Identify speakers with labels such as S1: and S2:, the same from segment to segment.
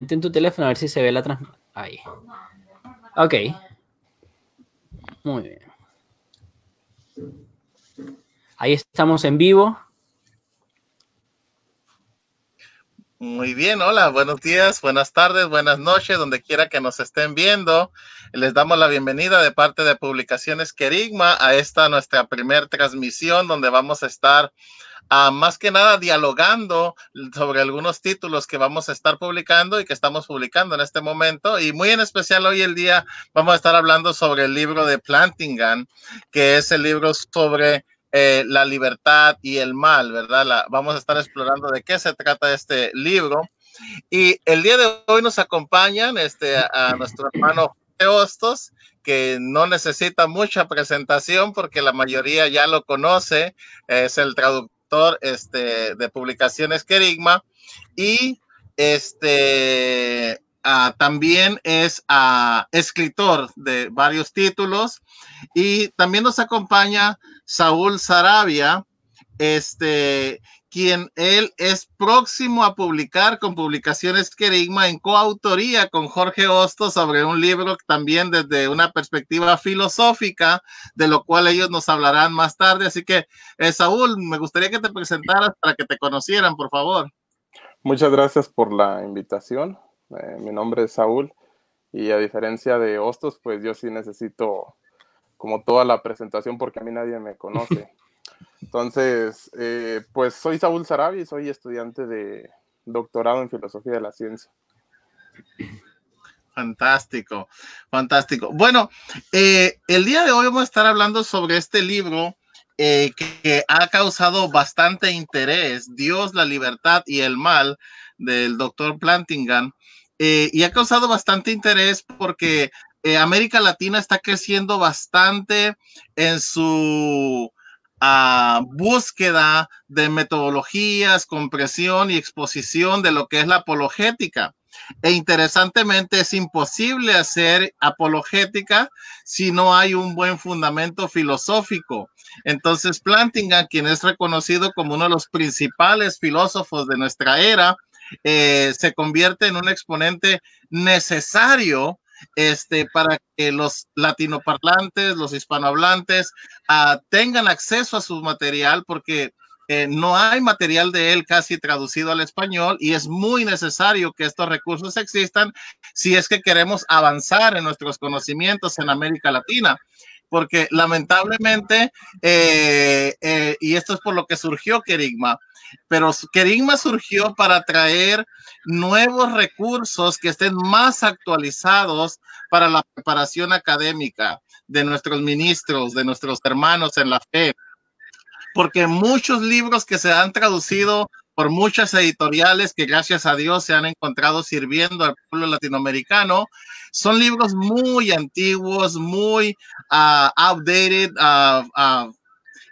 S1: en tu teléfono a ver si se ve la transmisión. Ahí. Ok. Muy bien. Ahí estamos en vivo.
S2: Muy bien, hola, buenos días, buenas tardes, buenas noches, donde quiera que nos estén viendo. Les damos la bienvenida de parte de Publicaciones Querigma a esta nuestra primera transmisión donde vamos a estar más que nada dialogando sobre algunos títulos que vamos a estar publicando y que estamos publicando en este momento. Y muy en especial hoy el día vamos a estar hablando sobre el libro de Plantingan, que es el libro sobre eh, la libertad y el mal, ¿verdad? La, vamos a estar explorando de qué se trata este libro. Y el día de hoy nos acompañan este, a nuestro hermano Teostos, que no necesita mucha presentación porque la mayoría ya lo conoce, es el traductor este, de publicaciones Kerigma y este, ah, también es ah, escritor de varios títulos y también nos acompaña Saúl Sarabia, este, quien él es próximo a publicar con Publicaciones Querigma en coautoría con Jorge Hostos sobre un libro también desde una perspectiva filosófica, de lo cual ellos nos hablarán más tarde. Así que, eh, Saúl, me gustaría que te presentaras para que te conocieran, por favor.
S3: Muchas gracias por la invitación. Eh, mi nombre es Saúl y a diferencia de Hostos, pues yo sí necesito como toda la presentación porque a mí nadie me conoce. Entonces, eh, pues soy Saúl Sarabi soy estudiante de doctorado en filosofía de la ciencia.
S2: Fantástico, fantástico. Bueno, eh, el día de hoy vamos a estar hablando sobre este libro eh, que, ha causado bastante interés, Dios, la libertad y el mal, del doctor Plantingan, y ha causado bastante interés porque América Latina está creciendo bastante en su a búsqueda de metodologías, compresión y exposición de lo que es la apologética. E interesantemente, es imposible hacer apologética si no hay un buen fundamento filosófico. Entonces, Plantinga, quien es reconocido como uno de los principales filósofos de nuestra era, eh, se convierte en un exponente necesario este, para que los latinoparlantes, los hispanohablantes, ah, tengan acceso a su material, porque eh, no hay material de él casi traducido al español y es muy necesario que estos recursos existan si es que queremos avanzar en nuestros conocimientos en América Latina porque lamentablemente, eh, eh, y esto es por lo que surgió Kerigma, pero Kerigma surgió para traer nuevos recursos que estén más actualizados para la preparación académica de nuestros ministros, de nuestros hermanos en la fe, porque muchos libros que se han traducido por muchas editoriales que gracias a Dios se han encontrado sirviendo al pueblo latinoamericano. Son libros muy antiguos, muy ah, outdated. Ah, ah.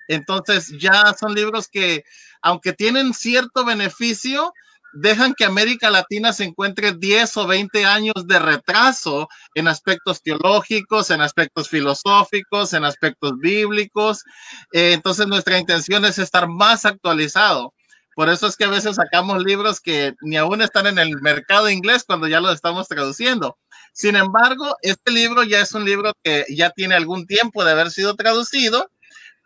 S2: entonces ya son libros que, aunque tienen cierto beneficio, dejan que América Latina se encuentre 10 o 20 años de retraso en aspectos teológicos, en aspectos filosóficos, en aspectos bíblicos. Eh, entonces nuestra intención es estar más actualizado. Por eso es que a veces sacamos libros que ni aún están en el mercado inglés cuando ya los estamos traduciendo. Sin embargo, este libro ya es un libro que ya tiene algún tiempo de haber sido traducido,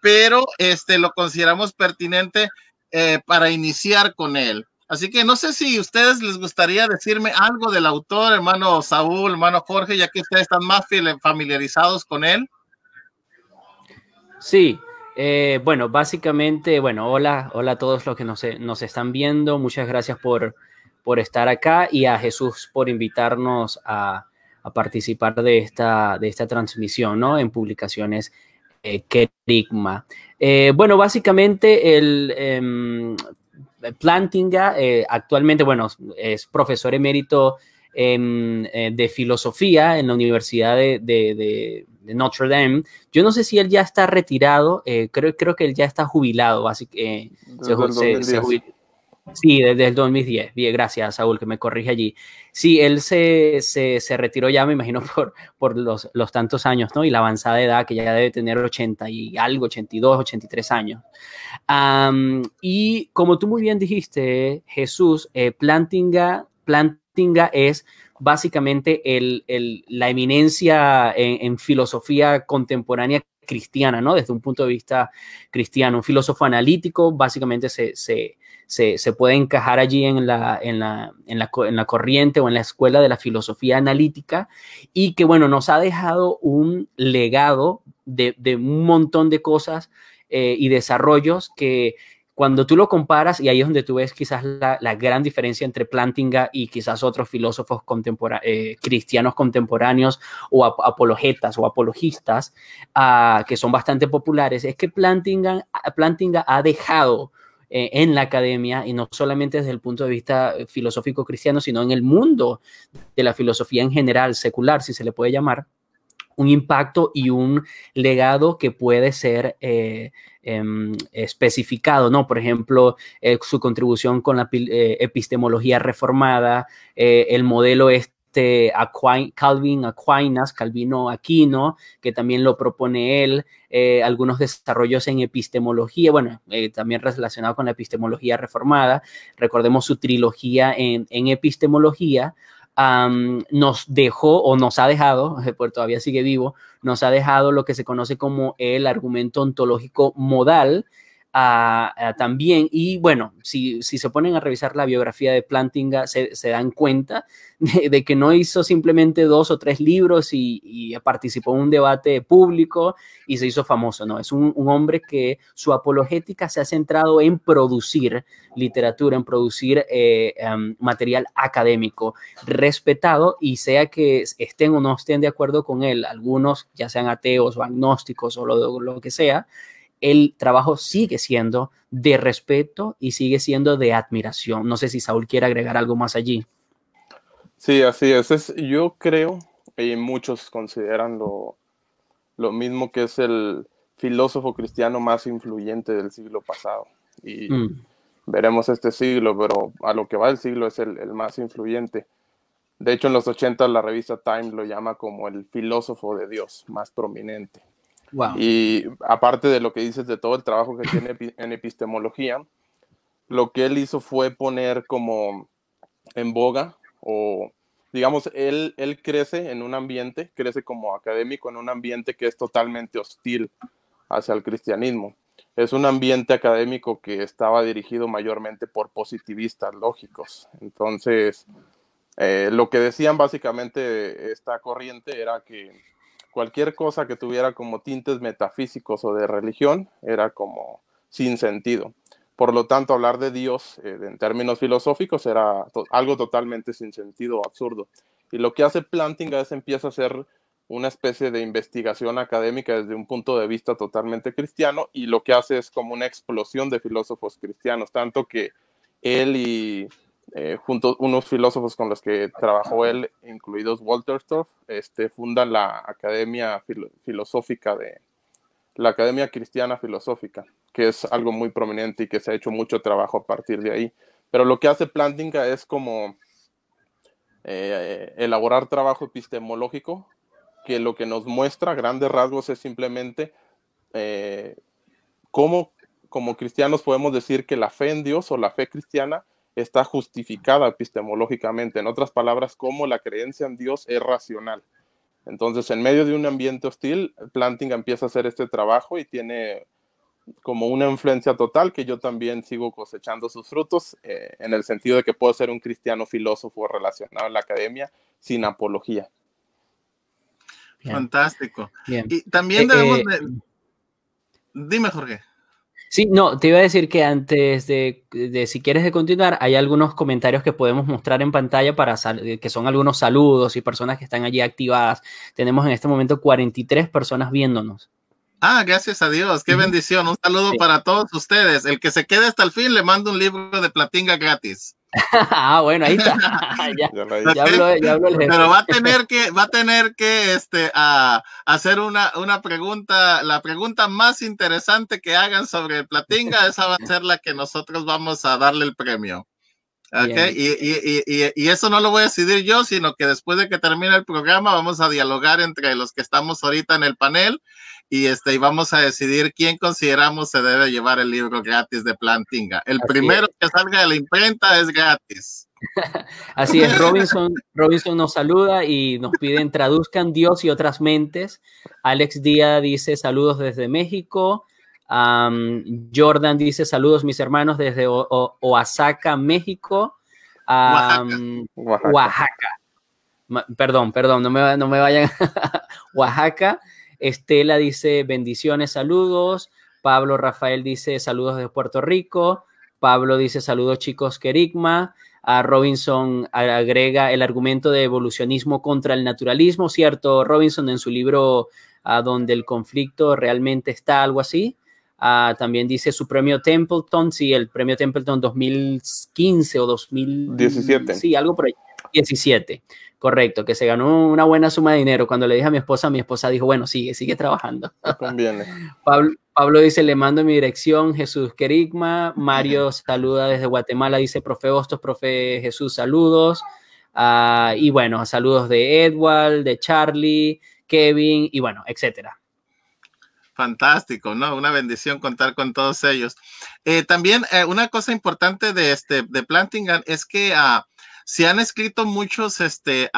S2: pero este lo consideramos pertinente eh, para iniciar con él. Así que no sé si ustedes les gustaría decirme algo del autor, hermano Saúl, hermano Jorge, ya que ustedes están más familiarizados con él.
S1: Sí, eh, bueno, básicamente, bueno, hola, hola a todos los que nos, eh, están viendo. Muchas gracias por, estar acá y a Jesús por invitarnos a, participar de esta, transmisión, ¿no? En publicaciones eh, Kerigma. Eh, bueno, básicamente el em, Plantinga actualmente, bueno, es profesor emérito de filosofía en la Universidad de, Notre Dame. Yo no sé si él ya está retirado, eh, creo, creo que él ya está jubilado, así que eh, se, Sí, desde el 2010. Bien, gracias, Saúl, que me corrige allí. Sí, él se, se, se retiró ya, me imagino, por, por los, los, tantos años, ¿no? Y la avanzada edad, que ya debe tener 80 y algo, 82, 83 años. ochenta y como tú muy bien dijiste, Jesús, eh, Plantinga, Plantinga es básicamente la eminencia en, filosofía contemporánea cristiana, ¿no? Desde un punto de vista cristiano, un filósofo analítico, básicamente se, se, puede encajar allí en la, en la, corriente o en la escuela de la filosofía analítica y que, bueno, nos ha dejado un legado de, un montón de cosas eh, y desarrollos que cuando tú lo comparas, y ahí es donde tú ves quizás la, gran diferencia entre Plantinga y quizás otros filósofos eh, cristianos contemporáneos o apologetas o apologistas ah, que son bastante populares, es que Plantinga, Plantinga ha dejado eh, en la academia y no solamente desde el punto de vista filosófico cristiano, sino en el mundo de la filosofía en general, secular, si se le puede llamar, un impacto y un legado que puede ser eh, em, especificado, ¿no? Por ejemplo, eh, su contribución con la eh, epistemología reformada, el modelo este Calvin Aquinas, Calvino Aquino, que también lo propone él, algunos desarrollos en epistemología, bueno, también relacionado con la epistemología reformada, recordemos su trilogía en, en epistemología, nos dejó o nos ha dejado, eh, pues todavía sigue vivo, nos ha dejado lo que se conoce como el argumento ontológico modal, también, y bueno, si, si, se ponen a revisar la biografía de Plantinga, se, se dan cuenta de, que no hizo simplemente dos o tres libros y, participó en un debate público y se hizo famoso, no, es un, hombre que su apologética se ha centrado en producir literatura, en producir eh, em, material académico respetado y sea que estén o no estén de acuerdo con él, algunos ya sean ateos o agnósticos o lo, lo que sea, el trabajo sigue siendo de respeto y sigue siendo de admiración. No sé si Saúl quiere agregar algo más allí.
S3: Sí, así es. yo creo, y muchos consideran lo, lo mismo que es el filósofo cristiano más influyente del siglo pasado. Y mm. veremos este siglo, pero a lo que va el siglo es el, el, más influyente. De hecho, en los 80 la revista Time lo llama como el filósofo de Dios más prominente. Y aparte de lo que dices de todo el trabajo que tiene en epistemología, lo que él hizo fue poner como en boga o digamos, él, él crece en un ambiente, crece como académico en un ambiente que es totalmente hostil hacia el cristianismo. Es un ambiente académico que estaba dirigido mayormente por positivistas lógicos. Entonces, eh, lo que decían básicamente esta corriente era que cualquier cosa que tuviera como tintes metafísicos o de religión era como sin sentido. Por lo tanto, hablar de Dios eh, en términos filosóficos era algo totalmente sin sentido absurdo. Y lo que hace Plantinga es empieza a hacer una especie de investigación académica desde un punto de vista totalmente cristiano y lo que hace es como una explosión de filósofos cristianos, tanto que él y eh, unos filósofos con los que trabajó él, incluidos Walterstorff, este, funda la Academia Filosófica de la Academia Cristiana Filosófica, que es algo muy prominente y que se ha hecho mucho trabajo a partir de ahí. Pero lo que hace Plantinga es como eh, elaborar trabajo epistemológico que lo que nos muestra grandes rasgos es simplemente eh, cómo como cristianos podemos decir que la fe en Dios o la fe cristiana está justificada epistemológicamente. En otras palabras, como la creencia en Dios es racional. Entonces, en medio de un ambiente hostil, Planting empieza a hacer este trabajo y tiene como una influencia total que yo también sigo cosechando sus frutos, eh, en el sentido de que puedo ser un cristiano filósofo relacionado en la academia sin apología.
S2: Fantástico. Y también eh, debemos... Eh, dime, Jorge.
S1: Sí, no, te iba a decir que antes de, si quieres de continuar, hay algunos comentarios que podemos mostrar en pantalla para eh, que son algunos saludos y personas que están allí activadas. Tenemos en este momento 43 personas viéndonos.
S2: Ah, gracias a Dios, qué bendición. Un saludo para todos ustedes. El que se quede hasta el fin le mando un libro de platinga gratis
S1: ah, bueno, ahí está.
S2: ya, el
S1: jefe. Pero va a
S2: tener que, va a tener que este, hacer una, pregunta. La pregunta más interesante que hagan sobre Platinga, esa va a ser la que nosotros vamos a darle el premio. Y, eso no lo voy a decidir yo, sino que después de que termine el programa vamos a dialogar entre los que estamos ahorita en el panel y este vamos a decidir quién consideramos se debe llevar el libro gratis de Plantinga. El primero que salga de la imprenta es gratis.
S1: Así es, Robinson, Robinson nos saluda y nos piden traduzcan Dios y otras mentes. Alex Díaz dice saludos desde México. Jordan dice saludos mis hermanos desde Oaxaca, México. Oaxaca. Perdón, perdón, no me, no me vayan. Oaxaca. Estela dice bendiciones, saludos. Pablo Rafael dice saludos de Puerto Rico. Pablo dice saludos chicos, querigma. A Robinson agrega el argumento de evolucionismo contra el naturalismo, ¿cierto? Robinson en su libro a donde el conflicto realmente está, algo así. Ah, también dice su premio Templeton, sí, el premio Templeton 2015 o 2017. Sí, algo por ahí. 17, correcto, que se ganó una buena suma de dinero. Cuando le dije a mi esposa, mi esposa dijo, bueno, sigue, sigue trabajando. Pablo, Pablo, dice, le mando mi dirección, Jesús Querigma. Mario saluda desde Guatemala, dice, profe Hostos, profe Jesús, saludos. Ah, y bueno, saludos de Edward, de Charlie, Kevin y bueno, etcétera.
S2: Fantástico, ¿no? Una bendición contar con todos ellos. Eh, también eh, una cosa importante de, este, de Plantingan es que ah, se han escrito muchos este,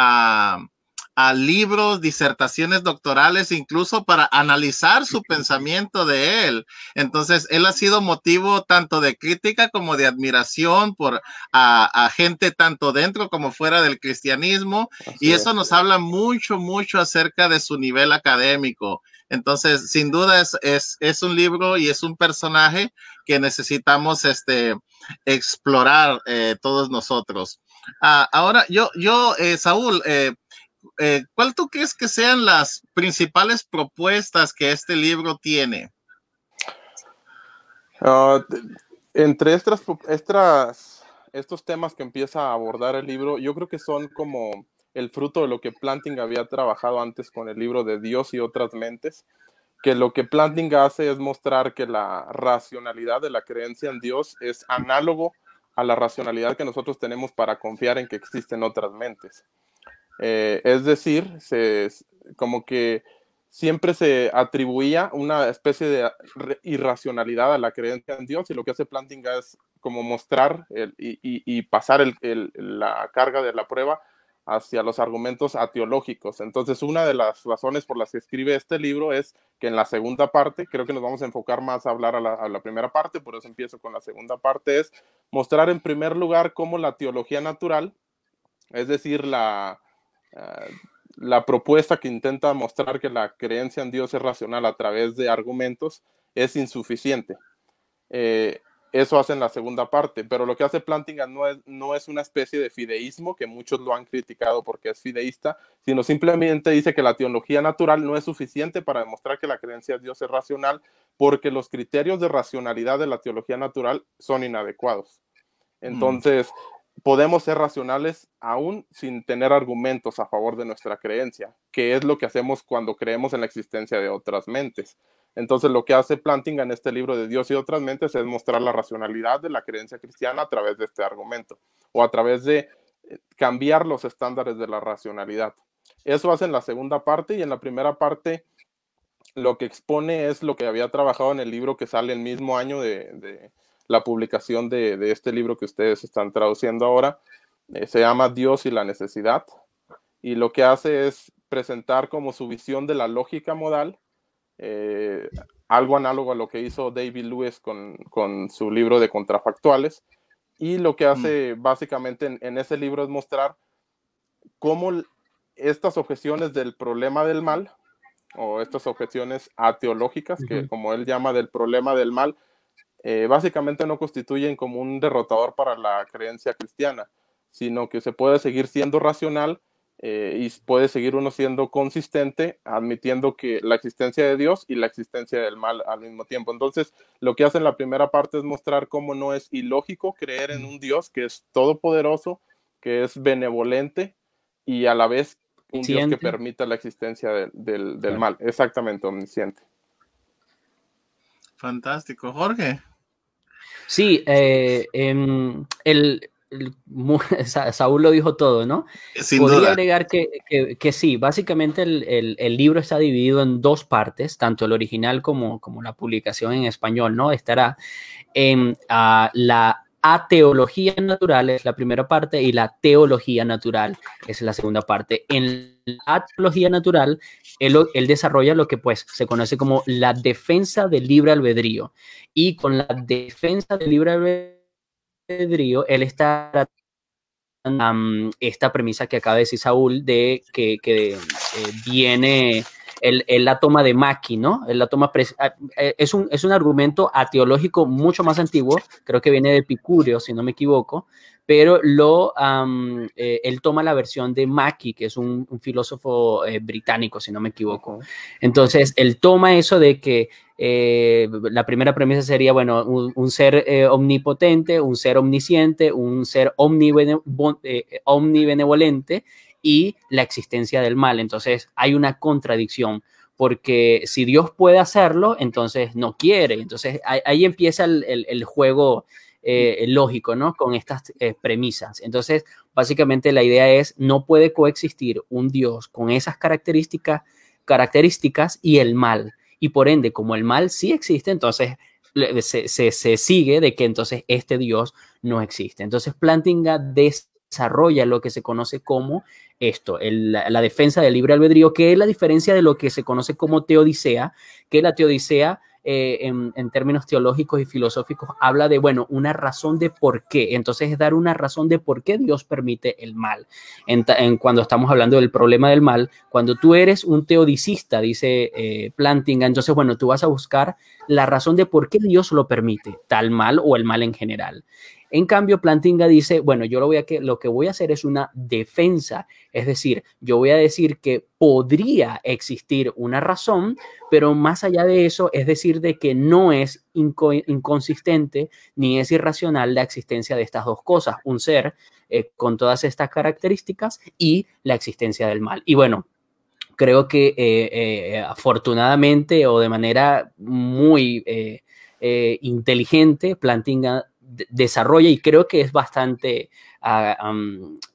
S2: libros, disertaciones doctorales, incluso para analizar su pensamiento de él. Entonces, él ha sido motivo tanto de crítica como de admiración por a, gente tanto dentro como fuera del cristianismo. y eso nos habla mucho, mucho acerca de su nivel académico. Entonces, sin duda es, un libro y es un personaje que necesitamos este, explorar eh, todos nosotros. Ah, ahora, yo, yo eh, Saúl, eh, ¿cuál tú crees que sean las principales propuestas que este libro tiene?
S3: Ah, entre estas, estas, estos temas que empieza a abordar el libro, yo creo que son como el fruto de lo que Planting había trabajado antes con el libro de Dios y otras mentes, que lo que Planting hace es mostrar que la racionalidad de la creencia en Dios es análogo a la racionalidad que nosotros tenemos para confiar en que existen otras mentes. Eh, es decir, como que siempre se atribuía una especie de irracionalidad a la creencia en Dios y lo que hace planting es como mostrar y, pasar la carga de la prueba hacia los argumentos ateológicos. Entonces, una de las razones por las que escribe este libro es que en la segunda parte, creo que nos vamos a enfocar más a hablar a la, primera parte, por eso empiezo con la segunda parte, es mostrar en primer lugar cómo la teología natural, es decir, la, eh, la propuesta que intenta mostrar que la creencia en Dios es racional a través de argumentos, es insuficiente. Eh, eso hace en la segunda parte, pero lo que hace Plantinga no es, no es una especie de fideísmo, que muchos lo han criticado porque es fideísta, sino simplemente dice que la teología natural no es suficiente para demostrar que la creencia de Dios es racional, porque los criterios de racionalidad de la teología natural son inadecuados. Mm. Entonces, podemos ser racionales aún sin tener argumentos a favor de nuestra creencia, que es lo que hacemos cuando creemos en la existencia de otras mentes. Entonces, lo que hace Plantinga en este libro de Dios y otras mentes es mostrar la racionalidad de la creencia cristiana a través de este argumento o a través de eh, cambiar los estándares de la racionalidad. Eso hace en la segunda parte y en la primera parte lo que expone es lo que había trabajado en el libro que sale el mismo año de, la publicación de, este libro que ustedes están traduciendo ahora. Eh, se llama Dios y la necesidad y lo que hace es presentar como su visión de la lógica modal eh, algo análogo a lo que hizo David Lewis con, su libro de contrafactuales. Y lo que hace mm. básicamente en, ese libro es mostrar cómo estas objeciones del problema del mal, o estas objeciones ateológicas, que como él llama del problema del mal, eh, básicamente no constituyen como un derrotador para la creencia cristiana, sino que se puede seguir siendo racional eh, y puede seguir uno siendo consistente, admitiendo que la existencia de Dios y la existencia del mal al mismo tiempo. Entonces, lo que hace en la primera parte es mostrar cómo no es ilógico creer en un Dios que es todopoderoso, que es benevolente y a la vez un Dios que permita la existencia del, mal. Exactamente, omnisciente.
S2: Fantástico, Jorge.
S3: Sí, eh,
S1: em, el, Saúl lo dijo todo, ¿no? Eh, Podría agregar que, sí, básicamente el, libro está dividido en dos partes, tanto el original como, como la publicación en español, ¿no? Estará en ah, la ateología natural es la primera parte y la teología natural es la segunda parte. En la teología natural, él, él, desarrolla lo que pues se conoce como la defensa del libre albedrío. Y con la defensa del libre albedrío él está tratando esta premisa que acaba de decir Saúl de que, eh, viene el la toma de Maki, ¿no? la toma ah, eh, es un, es un argumento ateológico mucho más antiguo, creo que viene de Epicurio, si no me equivoco, pero lo, eh, él toma la versión de Maki, que es un, filósofo británico, si no me equivoco. Entonces, él toma eso de que eh, la primera premisa sería, bueno, un, ser eh, omnipotente, un ser omnisciente, un ser eh, omnibenevolente y la existencia del mal. Entonces hay una contradicción, porque si Dios puede hacerlo, entonces no quiere. Entonces ahí, empieza el, juego. lógico, ¿no? Con estas premisas. Entonces, básicamente la idea es, no puede coexistir un Dios con esas características, características y el mal y por ende, como el mal sí existe, entonces se, sigue de que entonces este Dios no existe. Entonces Plantinga desarrolla lo que se conoce como esto, la defensa del libre albedrío, que es la diferencia de lo que se conoce como teodicea, que la teodicea eh, en, términos teológicos y filosóficos, habla de, bueno, una razón de por qué. Entonces es dar una razón de por qué Dios permite el mal. En, cuando estamos hablando del problema del mal, cuando tú eres un teodicista, dice eh, Plantinga, entonces, bueno, tú vas a buscar la razón de por qué Dios lo permite, tal mal o el mal en general. En cambio, Plantinga dice, bueno, yo lo, voy a que, lo que voy a hacer es una defensa, es decir, yo voy a decir que podría existir una razón, pero más allá de eso, es decir, de que no es inconsistente ni es irracional la existencia de estas dos cosas, un ser eh, con todas estas características y la existencia del mal. Y bueno, creo que eh, eh, afortunadamente o de manera muy inteligente, Plantinga desarrolla y creo que es bastante, ah,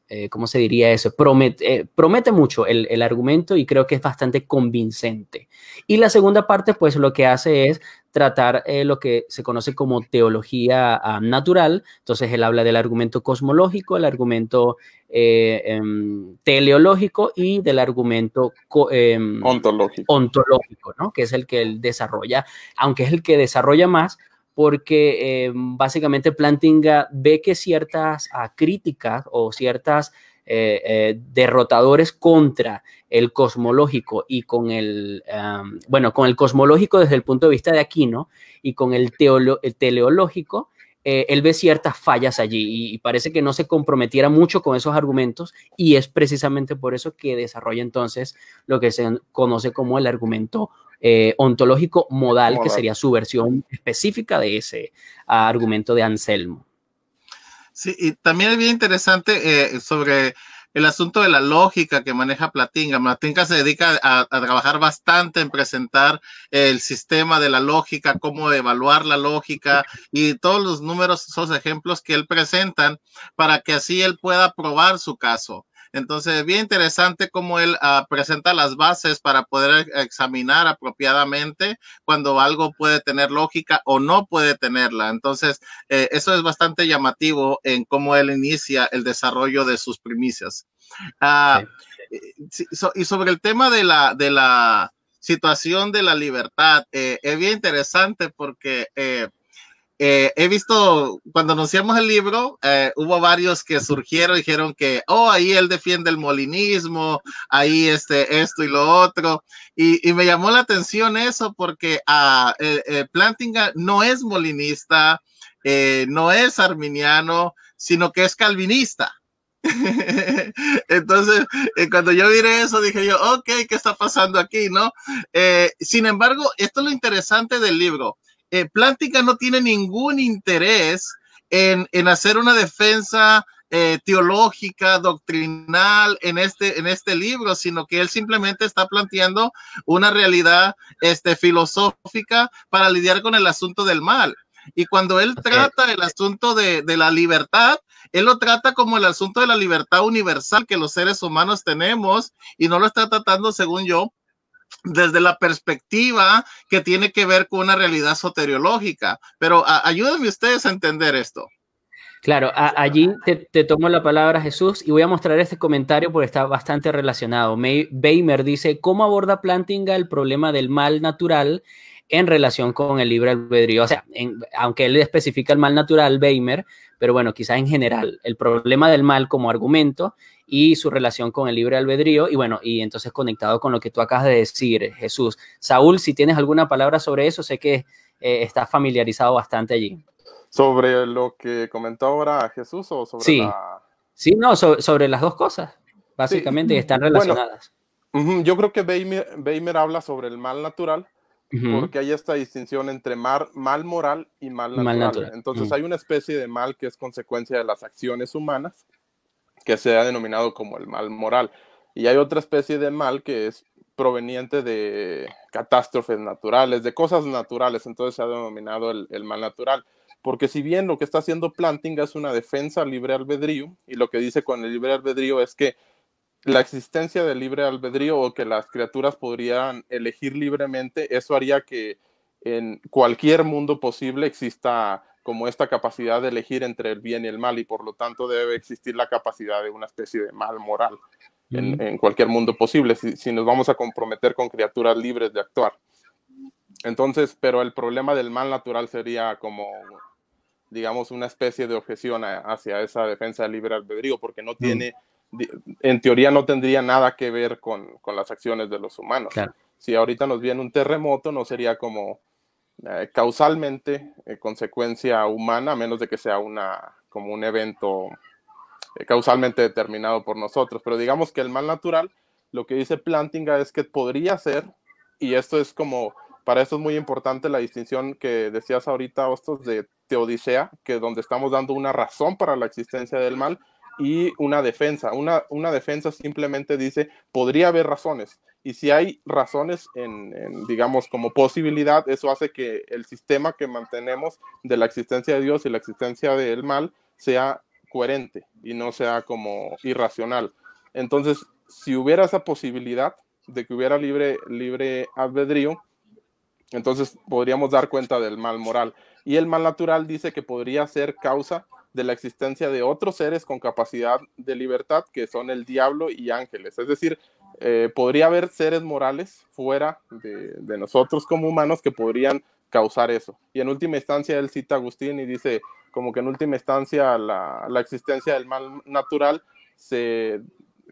S1: eh, ¿cómo se diría eso? Promete, eh, promete mucho el, argumento y creo que es bastante convincente. Y la segunda parte, pues lo que hace es tratar eh, lo que se conoce como teología ah, natural. Entonces él habla del argumento cosmológico, el argumento em, teleológico y del argumento em, ontológico. ontológico, ¿no? Que es el que él desarrolla, aunque es el que desarrolla más porque eh, básicamente Plantinga ve que ciertas ah, críticas o ciertas eh, eh, derrotadores contra el cosmológico y con el, ah, bueno, con el cosmológico desde el punto de vista de Aquino y con el, el teleológico eh, él ve ciertas fallas allí y, parece que no se comprometiera mucho con esos argumentos y es precisamente por eso que desarrolla entonces lo que se conoce como el argumento eh, ontológico modal, que sería su versión específica de ese ah, argumento de Anselmo.
S2: Sí, y también es bien interesante eh, sobre el asunto de la lógica que maneja Platinga. Platinga se dedica a, trabajar bastante en presentar el sistema de la lógica, cómo evaluar la lógica y todos los números, esos ejemplos que él presentan para que así él pueda probar su caso. Entonces, bien interesante cómo él ah, presenta las bases para poder examinar apropiadamente cuando algo puede tener lógica o no puede tenerla. Entonces, eh, eso es bastante llamativo en cómo él inicia el desarrollo de sus primicias. Ah, eh, y sobre el tema de la, situación de la libertad, eh, es bien interesante porque eh, he visto, cuando anunciamos el libro, eh, hubo varios que surgieron, y dijeron que, oh, ahí él defiende el molinismo, ahí este, esto y lo otro. Y, me llamó la atención eso porque ah, eh, Plantinga no es molinista, no es arminiano, sino que es calvinista. Entonces, cuando yo vi eso, dije yo, ok, ¿qué está pasando aquí? ¿No? sin embargo, esto es lo interesante del libro. Eh, Plántica no tiene ningún interés en, hacer una defensa eh, teológica, doctrinal en este, en este libro, sino que él simplemente está planteando una realidad este, filosófica para lidiar con el asunto del mal. Y cuando él trata el asunto de, de, la libertad, él lo trata como el asunto de la libertad universal que los seres humanos tenemos y no lo está tratando, según yo, desde la perspectiva que tiene que ver con una realidad soteriológica. Pero ayúdenme ustedes a entender esto.
S1: Claro, allí te, tomo la palabra Jesús y voy a mostrar este comentario porque está bastante relacionado. May, dice, ¿cómo aborda Plantinga el problema del mal natural en relación con el libre albedrío. O sea, aunque él especifica el mal natural, Weimer, pero bueno, quizás en general, el problema del mal como argumento y su relación con el libre albedrío. Y bueno, y entonces conectado con lo que tú acabas de decir, Jesús. Saúl, si tienes alguna palabra sobre eso, sé que eh, estás familiarizado bastante allí.
S3: ¿Sobre lo que comentó ahora Jesús o sobre sí. La...
S1: Sí, no, sobre, las dos cosas, básicamente, están relacionadas.
S3: yo creo que Weimer habla sobre el mal natural porque hay esta distinción entre mal moral y mal natural. Entonces hay una especie de mal que es consecuencia de las acciones humanas, que se ha denominado como el mal moral. Y hay otra especie de mal que es proveniente de catástrofes naturales, de cosas naturales, entonces se ha denominado el, mal natural porque si bien lo que está haciendo Planting es una defensa al libre albedrío, y lo que dice con el libre albedrío es que la existencia del libre albedrío o que las criaturas podrían elegir libremente, eso haría que en cualquier mundo posible exista como esta capacidad de elegir entre el bien y el mal y por lo tanto debe existir la capacidad de una especie de mal moral en, cualquier mundo posible si, nos vamos a comprometer con criaturas libres de actuar. Entonces, pero el problema del mal natural sería como, digamos, una especie de objeción hacia esa defensa del libre albedrío porque no tiene en teoría no tendría nada que ver con, las acciones de los humanos. Si ahorita nos viene un terremoto, no sería como eh, causalmente eh, consecuencia humana, a menos de que sea una, como un evento eh, causalmente determinado por nosotros. Pero digamos que el mal natural, lo que dice Plantinga es que podría ser, y esto es como, para esto es muy importante la distinción que decías ahorita, Hostos, de teodicea, que donde estamos dando una razón para la existencia del mal, y una defensa. Una, defensa simplemente dice, podría haber razones. Y si hay razones en, en, digamos, como posibilidad, eso hace que el sistema que mantenemos de la existencia de Dios y la existencia del mal sea coherente y no sea como irracional. Entonces, si hubiera esa posibilidad de que hubiera libre, libre albedrío, entonces podríamos dar cuenta del mal moral. Y el mal natural dice que podría ser causa de la existencia de otros seres con capacidad de libertad que son el diablo y ángeles. Es decir, eh, podría haber seres morales fuera de, nosotros como humanos que podrían causar eso. Y en última instancia, él cita a Agustín y dice como que en última instancia la, existencia del mal natural se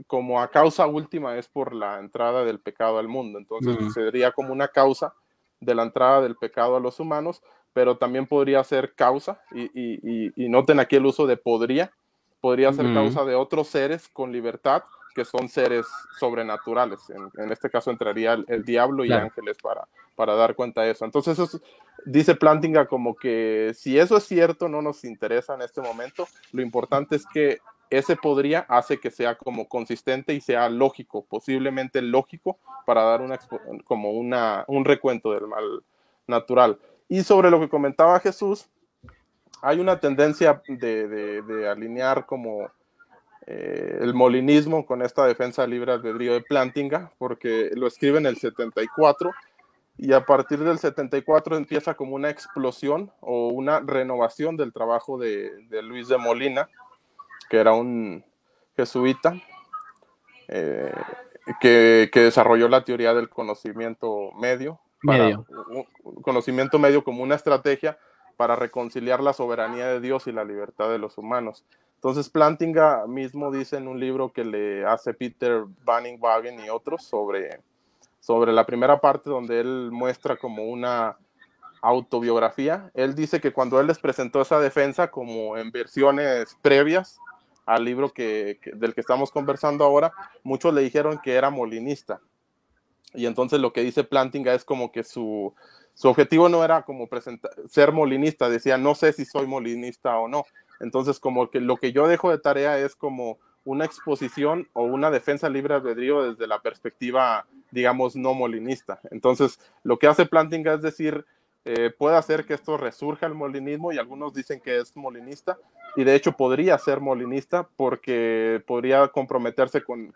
S3: como a causa última es por la entrada del pecado al mundo. Entonces sería como una causa de la entrada del pecado a los humanos, pero también podría ser causa, y, noten aquí el uso de podría, podría ser causa de otros seres con libertad que son seres sobrenaturales. En, este caso entraría el, diablo y ángeles para, para dar cuenta de eso. Entonces, dice Plantinga como que si eso es cierto, no nos interesa en este momento. Lo importante es que ese podría hace que sea como consistente y sea lógico, posiblemente lógico, para dar una, como un recuento del mal natural. Y sobre lo que comentaba Jesús, hay una tendencia de, alinear como eh, el molinismo con esta defensa libre albedrío de Plantinga, porque lo escribe en el 74 y a partir del 74 empieza como una explosión o una renovación del trabajo de, Luis de Molina, que era un jesuita. Eh, que, desarrolló la teoría del conocimiento medio un conocimiento medio como una estrategia para reconciliar la soberanía de Dios y la libertad de los humanos. Entonces, Plantinga mismo dice en un libro que le hace Peter Banning Wagen y otros sobre, sobre la primera parte donde él muestra como una autobiografía. Él dice que cuando él les presentó esa defensa como en versiones previas al libro del que estamos conversando ahora, muchos le dijeron que era molinista, y entonces lo que dice Plantinga es como que su, objetivo no era como presentar, ser molinista, decía, no sé si soy molinista o no. Entonces, como que lo que yo dejo de tarea es como una exposición o una defensa libre albedrío desde la perspectiva, digamos, no molinista. Entonces, lo que hace Plantinga es decir, eh, puede hacer que esto resurja el molinismo y algunos dicen que es molinista y de hecho podría ser molinista porque podría comprometerse con,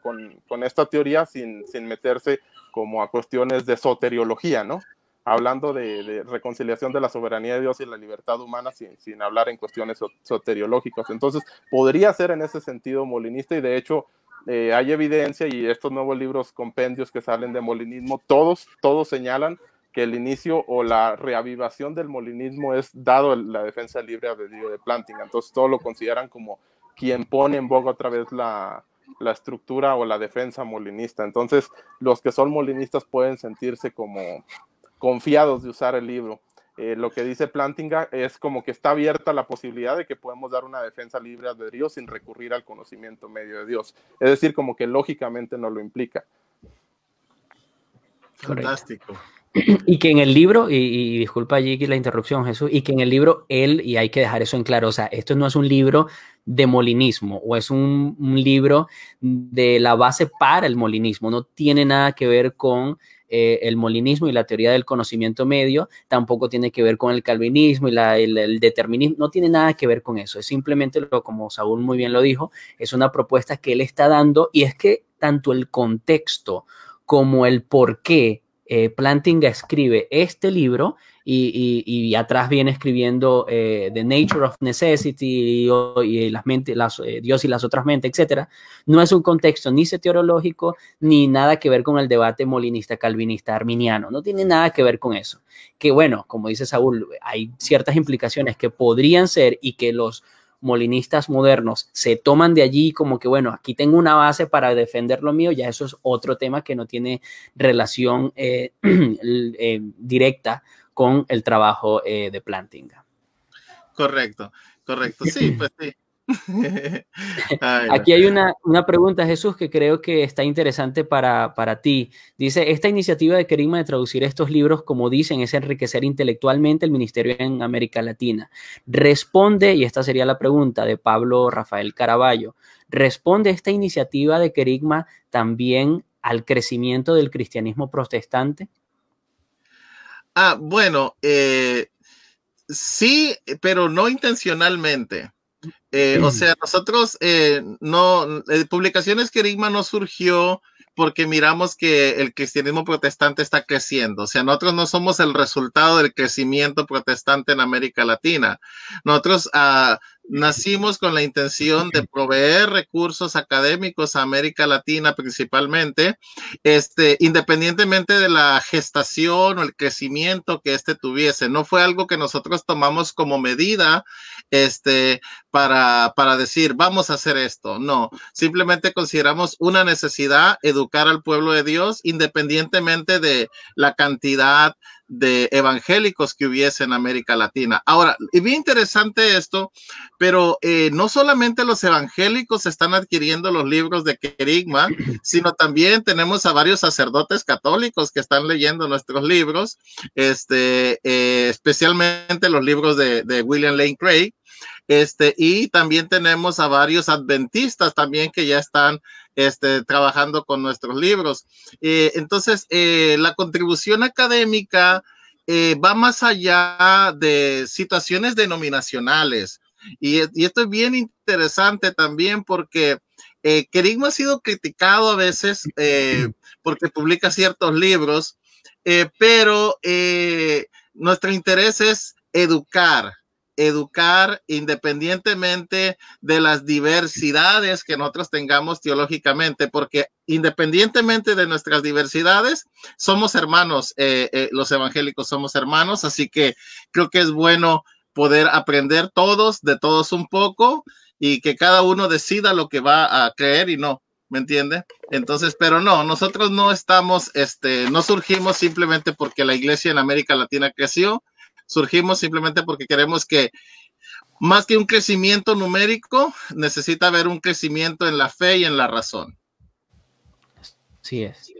S3: esta teoría sin, meterse como a cuestiones de soteriología, ¿no? Hablando de, reconciliación de la soberanía de Dios y la libertad humana sin, hablar en cuestiones soteriológicas. Entonces, podría ser en ese sentido molinista y de hecho eh, hay evidencia y estos nuevos libros compendios que salen de molinismo, todos, todos señalan el inicio o la reavivación del molinismo es dado la defensa libre dios de Plantinga, Entonces todo lo consideran como quien pone en boga otra vez la, estructura o la defensa molinista. Entonces los que son molinistas pueden sentirse como confiados de usar el libro. Eh, lo que dice Plantinga es como que está abierta la posibilidad de que podemos dar una defensa libre de Dios sin recurrir al conocimiento medio de Dios. Es decir, como que lógicamente no lo implica. Fantástico. Y que en el libro,
S1: y, disculpa allí la interrupción, Jesús, y que en el libro él, y hay que dejar eso en claro, o sea, esto no es un libro de molinismo o es un, libro de la base para el molinismo, no tiene nada que ver con eh, el molinismo y la teoría del conocimiento medio, tampoco tiene que ver con el calvinismo y el, determinismo, no tiene nada que ver con eso, es simplemente lo, como Saúl muy bien lo dijo, es una propuesta que él está dando y es que tanto el contexto como el por qué eh, Plantinga escribe este libro y, atrás viene escribiendo eh, The Nature of Necessity y, las mentes, eh, Dios y las otras mentes, etc. No es un contexto ni seteorológico ni nada que ver con el debate molinista, calvinista, arminiano. No tiene nada que ver con eso. Que bueno, como dice Saúl, hay ciertas implicaciones que podrían ser y que los molinistas modernos se toman de allí como que, bueno, aquí tengo una base para defender lo mío, ya eso es otro tema que no tiene relación eh, eh, directa con el trabajo eh, de Plantinga
S2: Correcto, correcto. Sí, pues sí.
S1: Aquí hay una, pregunta, Jesús, que creo que está interesante para, para ti. Dice, esta iniciativa de Kerigma de traducir estos libros, como dicen, es enriquecer intelectualmente el ministerio en América Latina. Responde, y esta sería la pregunta de Pablo Rafael Caraballo, responde esta iniciativa de Kerigma también al crecimiento del cristianismo protestante.
S2: Ah, bueno, eh, sí, pero no intencionalmente. Eh, o sea, nosotros eh, no, eh, publicaciones que Querigma no surgió porque miramos que el cristianismo protestante está creciendo. O sea, nosotros no somos el resultado del crecimiento protestante en América Latina. Nosotros ah, Nacimos con la intención de proveer recursos académicos a América Latina principalmente, este, independientemente de la gestación o el crecimiento que este tuviese. No fue algo que nosotros tomamos como medida este, para, para decir, vamos a hacer esto. No, simplemente consideramos una necesidad educar al pueblo de Dios independientemente de la cantidad de evangélicos que hubiese en América Latina. Ahora, y bien interesante esto, pero eh, no solamente los evangélicos están adquiriendo los libros de Kerigma, sino también tenemos a varios sacerdotes católicos que están leyendo nuestros libros, este, eh, especialmente los libros de, de William Lane Craig, este, y también tenemos a varios adventistas también que ya están este, trabajando con nuestros libros. Eh, entonces, eh, la contribución académica eh, va más allá de situaciones denominacionales. Y, y esto es bien interesante también porque Kerigma ha sido criticado a veces porque publica ciertos libros, pero nuestro interés es educar, educar independientemente de las diversidades que nosotros tengamos teológicamente, porque independientemente de nuestras diversidades, somos hermanos, eh, eh, los evangélicos somos hermanos, así que creo que es bueno poder aprender todos, de todos un poco, y que cada uno decida lo que va a creer y no, ¿me entiende? Entonces, pero no, nosotros no estamos, este, no surgimos simplemente porque la iglesia en América Latina creció, surgimos simplemente porque queremos que más que un crecimiento numérico, necesita haber un crecimiento en la fe y en la razón.
S1: Así es.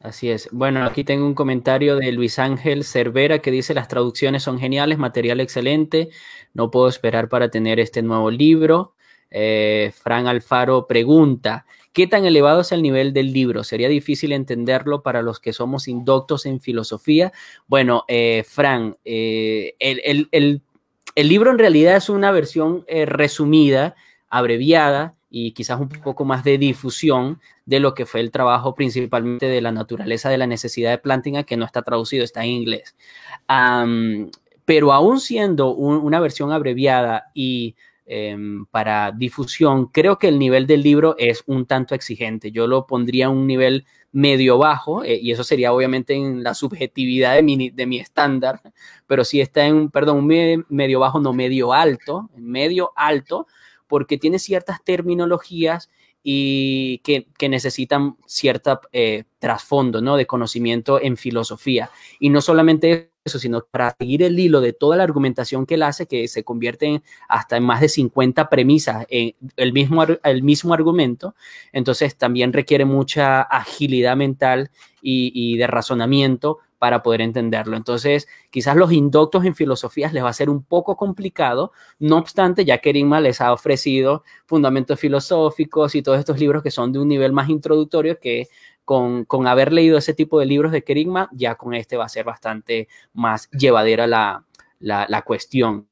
S1: Así es. Bueno, aquí tengo un comentario de Luis Ángel Cervera que dice las traducciones son geniales, material excelente, no puedo esperar para tener este nuevo libro. Eh, Fran Alfaro pregunta, ¿Qué tan elevado es el nivel del libro? Sería difícil entenderlo para los que somos indoctos en filosofía. Bueno, eh, Fran, eh, el, libro en realidad es una versión eh, resumida, abreviada y quizás un poco más de difusión de lo que fue el trabajo principalmente de la naturaleza de la necesidad de Plantinga, que no está traducido, está en inglés. pero aún siendo una versión abreviada y Em, para difusión. Creo que el nivel del libro es un tanto exigente. Yo lo pondría a un nivel medio bajo, eh, y eso sería obviamente en la subjetividad de mi, estándar, pero sí está en, perdón, un medio, bajo, no medio alto, medio alto, porque tiene ciertas terminologías y que, necesitan cierto eh, trasfondo ¿no? de conocimiento en filosofía. Y no solamente eso, sino para seguir el hilo de toda la argumentación que él hace, que se convierte hasta en más de 50 premisas en eh, el mismo, el mismo argumento, entonces también requiere mucha agilidad mental y, de razonamiento para poder entenderlo. Entonces, quizás los indoctos en filosofías les va a ser un poco complicado, no obstante, ya que Rima les ha ofrecido fundamentos filosóficos y todos estos libros que son de un nivel más introductorio que con, haber leído ese tipo de libros de Kerigma, ya con este va a ser bastante más llevadera la, la cuestión.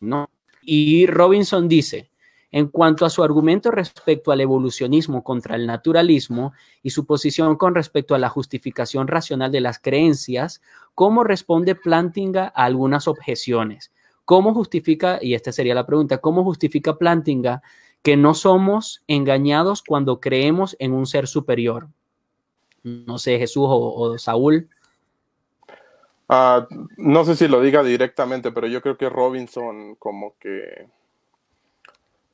S1: ¿no? Y Robinson dice, en cuanto a su argumento respecto al evolucionismo contra el naturalismo y su posición con respecto a la justificación racional de las creencias, ¿cómo responde Plantinga a algunas objeciones? ¿Cómo justifica, y esta sería la pregunta, cómo justifica Plantinga que no somos engañados cuando creemos en un ser superior. No sé, Jesús o, Saúl.
S3: Ah, no sé si lo diga directamente, pero yo creo que Robinson como que,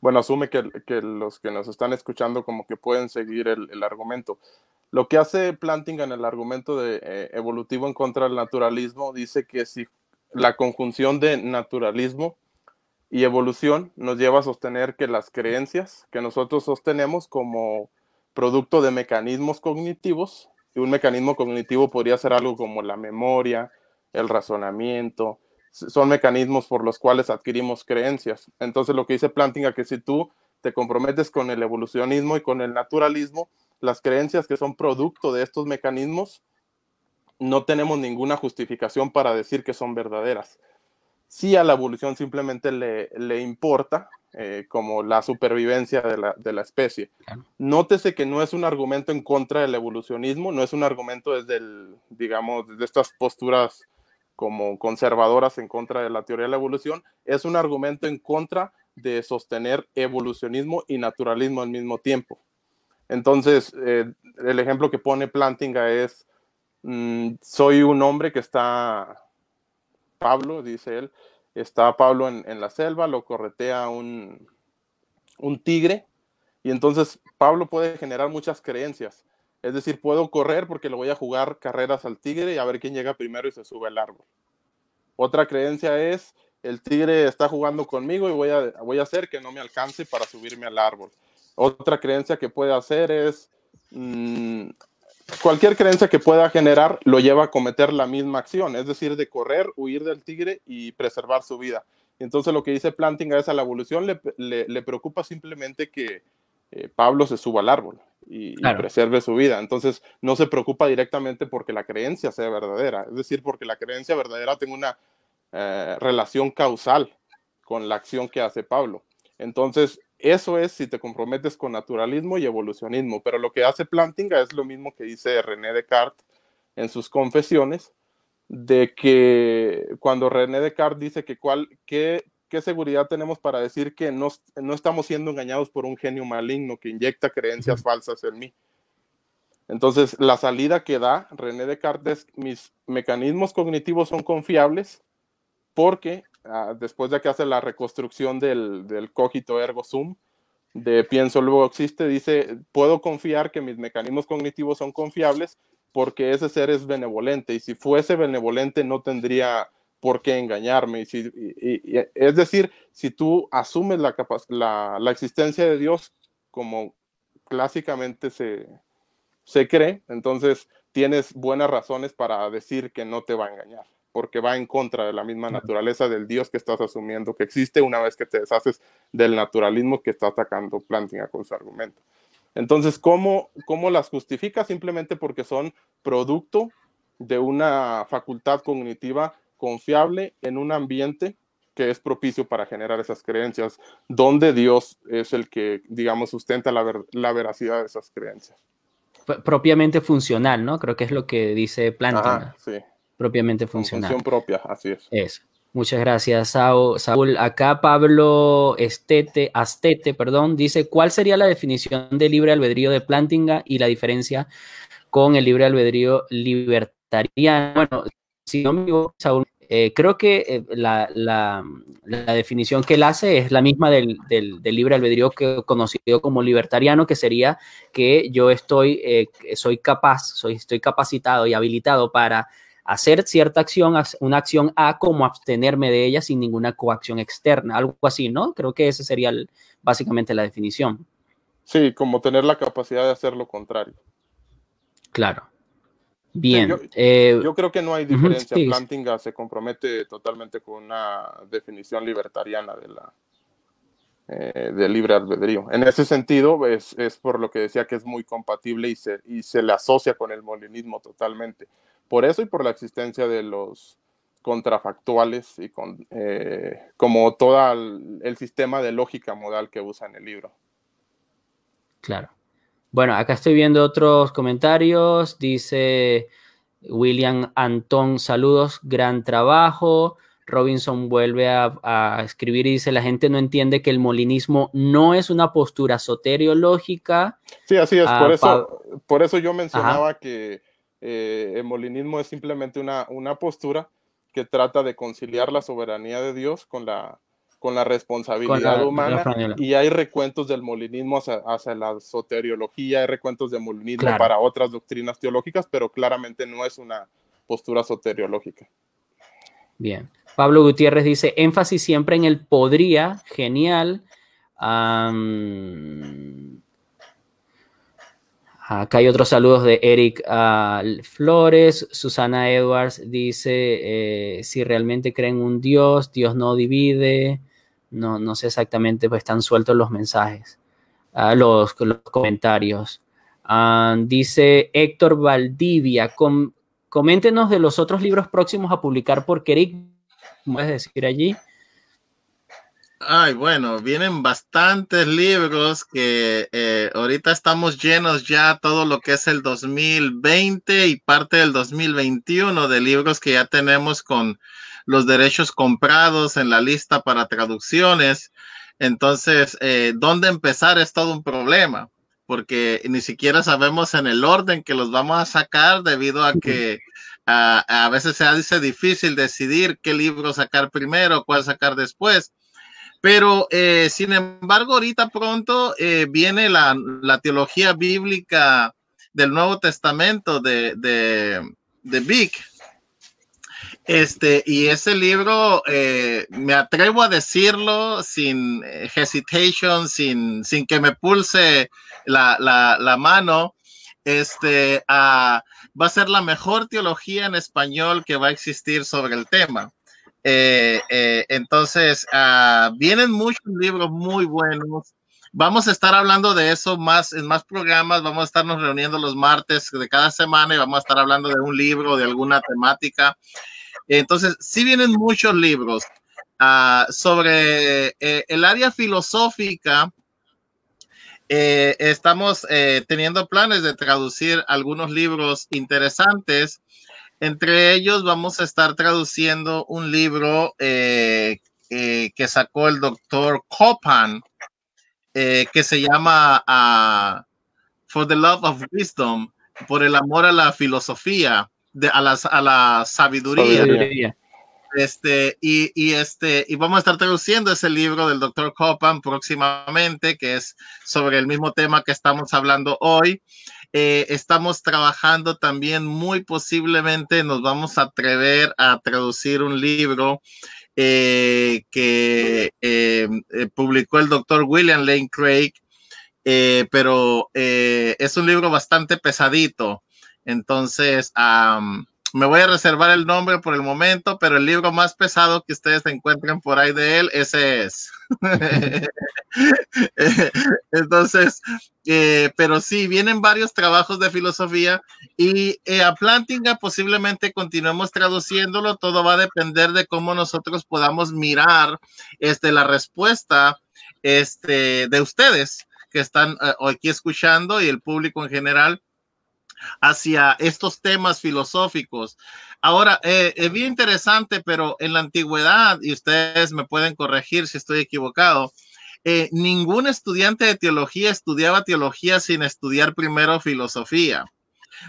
S3: bueno, asume que, los que nos están escuchando como que pueden seguir el, argumento. Lo que hace Planting en el argumento de eh, evolutivo en contra del naturalismo dice que si la conjunción de naturalismo y evolución nos lleva a sostener que las creencias que nosotros sostenemos como producto de mecanismos cognitivos, y un mecanismo cognitivo podría ser algo como la memoria, el razonamiento, son mecanismos por los cuales adquirimos creencias. Entonces lo que dice Plantinga que si tú te comprometes con el evolucionismo y con el naturalismo, las creencias que son producto de estos mecanismos no tenemos ninguna justificación para decir que son verdaderas si a la evolución simplemente le, importa eh, como la supervivencia de la, especie. Nótese que no es un argumento en contra del evolucionismo, no es un argumento desde el, digamos, desde estas posturas como conservadoras en contra de la teoría de la evolución, es un argumento en contra de sostener evolucionismo y naturalismo al mismo tiempo. Entonces, eh, el ejemplo que pone Plantinga es, mm, soy un hombre que está Pablo, dice él, está Pablo en, la selva, lo corretea un, un tigre, y entonces Pablo puede generar muchas creencias. Es decir, puedo correr porque le voy a jugar carreras al tigre y a ver quién llega primero y se sube al árbol. Otra creencia es, el tigre está jugando conmigo y voy a, voy a hacer que no me alcance para subirme al árbol. Otra creencia que puede hacer es, mm, cualquier creencia que pueda generar lo lleva a cometer la misma acción, es decir, de correr, huir del tigre y preservar su vida. Entonces lo que dice Planting es a la evolución le, preocupa simplemente que eh, Pablo se suba al árbol y, preserve su vida. Entonces no se preocupa directamente porque la creencia sea verdadera, es decir, porque la creencia verdadera tenga una eh, relación causal con la acción que hace Pablo. Entonces eso es si te comprometes con naturalismo y evolucionismo, pero lo que hace Plantinga es lo mismo que dice René Descartes en sus confesiones, de que cuando René Descartes dice que qué, seguridad tenemos para decir que no, no, estamos siendo engañados por un genio maligno que inyecta creencias falsas en mí. Entonces, la salida que da René Descartes es mis mecanismos cognitivos son confiables porque Ah, después de que hace la reconstrucción del, del cogito ergo sum, de pienso luego existe, dice, puedo confiar que mis mecanismos cognitivos son confiables porque ese ser es benevolente y si fuese benevolente no tendría por qué engañarme. Y si, es decir, si tú asumes la, la, la, existencia de Dios como clásicamente se, se cree, entonces tienes buenas razones para decir que no te va a engañar porque va en contra de la misma naturaleza del Dios que estás asumiendo que existe una vez que te deshaces del naturalismo que está atacando Plantinga con su argumento. Entonces, ¿cómo, cómo las justifica? Simplemente porque son producto de una facultad cognitiva confiable en un ambiente que es propicio para generar esas creencias, donde Dios es el que, digamos, sustenta la, veracidad de esas creencias.
S1: Propiamente funcional, ¿no? Creo que es lo que dice Plantinga. sí propiamente funcional. Función
S3: propia, así
S1: es. Muchas gracias, Saúl. Acá Pablo Estete, Astete, perdón, dice, ¿cuál sería la definición de libre albedrío de Plantinga y la diferencia con el libre albedrío libertariano? Bueno, si no Saúl, eh, creo que eh, la, la, definición que él hace es la misma del, del, libre albedrío que conocido como libertariano, que sería que yo estoy, eh, soy capaz, soy, estoy capacitado y habilitado para hacer cierta acción, una acción A, como abstenerme de ella sin ninguna coacción externa, algo así, ¿no? Creo que esa sería básicamente la definición.
S3: Sí, como tener la capacidad de hacer lo contrario.
S1: Claro. Bien. Eh, yo, creo
S3: que no hay diferencia. Plantinga se compromete totalmente con una definición libertariana de la, eh, de libre albedrío. En ese sentido, es, es, por lo que decía que es muy compatible y se, y se le asocia con el molinismo totalmente por eso y por la existencia de los contrafactuales y con, eh, como todo el, sistema de lógica modal que usa en el libro.
S1: Claro. Bueno, acá estoy viendo otros comentarios. Dice William Antón, saludos, gran trabajo. Robinson vuelve a, escribir y dice, la gente no entiende que el molinismo no es una postura soteriológica.
S3: Sí, así es. Ah, por, eso, por eso yo mencionaba que eh, el molinismo es simplemente una, una postura que trata de conciliar la soberanía de Dios con la, con la responsabilidad humana y hay recuentos del molinismo hacia, la soteriología, hay recuentos de molinismo para otras doctrinas teológicas, pero claramente no es una postura soteriológica.
S1: Bien. Pablo Gutiérrez dice, énfasis siempre en el podría, genial. Acá hay otros saludos de Eric ah, Flores. Susana Edwards dice, eh, si realmente creen un Dios, Dios no divide. No, no sé exactamente, pues están sueltos los mensajes, ah, los, los, comentarios. Ah, dice Héctor Valdivia, coméntenos de los otros libros próximos a publicar por Eric, puedes decir allí,
S2: Ay, bueno, vienen bastantes libros que eh, ahorita estamos llenos ya todo lo que es el 2020 y parte del 2021 de libros que ya tenemos con los derechos comprados en la lista para traducciones. Entonces, eh, ¿dónde empezar es todo un problema? Porque ni siquiera sabemos en el orden que los vamos a sacar debido a que a, a veces se hace difícil decidir qué libro sacar primero, cuál sacar después pero eh, sin embargo, ahorita pronto eh, viene la, la, teología bíblica del Nuevo Testamento de, de, de Vic. Este, y ese libro, eh, me atrevo a decirlo sin hesitation, sin, que me pulse la, mano, este, ah, va a ser la mejor teología en español que va a existir sobre el tema. Eh, eh, entonces, ah, vienen muchos libros muy buenos. Vamos a estar hablando de eso más en más programas. Vamos a estarnos reuniendo los martes de cada semana y vamos a estar hablando de un libro, de alguna temática. Entonces, sí vienen muchos libros ah, sobre eh, el área filosófica. estamos teniendo planes de traducir algunos libros interesantes entre ellos vamos a estar traduciendo un libro eh, eh, que sacó el doctor Copan, eh, que se llama ah, For the Love of Wisdom, por el amor a la filosofía, de, a, la, a la sabiduría. Este, y, este, y vamos a estar traduciendo ese libro del doctor Copan próximamente, que es sobre el mismo tema que estamos hablando hoy. Eh, estamos trabajando también, muy posiblemente nos vamos a atrever a traducir un libro eh, que eh, publicó el doctor William Lane Craig, pero es un libro bastante pesadito. Entonces, me voy a reservar el nombre por el momento, pero el libro más pesado que ustedes encuentran por ahí de él, ese es. Entonces, eh, pero sí, vienen varios trabajos de filosofía y eh, a Plantinga posiblemente continuemos traduciéndolo, todo va a depender de cómo nosotros podamos mirar este, la respuesta este, de ustedes que están eh, aquí escuchando y el público en general hacia estos temas filosóficos. Ahora, eh, es bien interesante, pero en la antigüedad, y ustedes me pueden corregir si estoy equivocado, eh, ningún estudiante de teología estudiaba teología sin estudiar primero filosofía.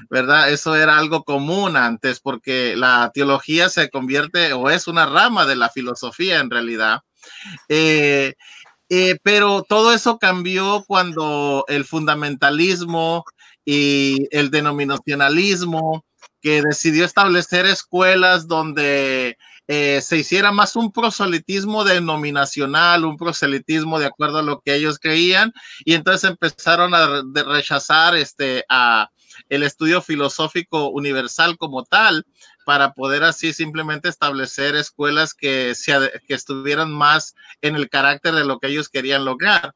S2: ¿verdad? Eso era algo común antes porque la teología se convierte o es una rama de la filosofía en realidad. Eh, pero todo eso cambió cuando el fundamentalismo, y el denominacionalismo, que decidió establecer escuelas donde eh, se hiciera más un proselitismo denominacional, un proselitismo de acuerdo a lo que ellos creían, y entonces empezaron a rechazar este, el estudio filosófico universal como tal, para poder así simplemente establecer escuelas que, se, que estuvieran más en el carácter de lo que ellos querían lograr.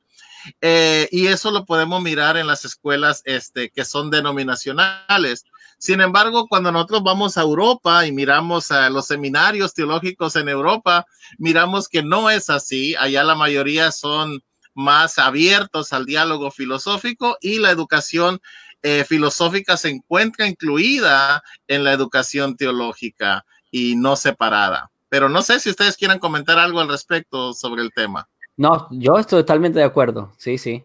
S2: Eh, y eso lo podemos mirar en las escuelas este, que son denominacionales. Sin embargo, cuando nosotros vamos a Europa y miramos a los seminarios teológicos en Europa, miramos que no es así. Allá la mayoría son más abiertos al diálogo filosófico y la educación eh, filosófica se encuentra incluida en la educación teológica y no separada. Pero no sé si ustedes quieren comentar algo al respecto sobre el tema.
S1: No, yo estoy totalmente de acuerdo, sí, sí.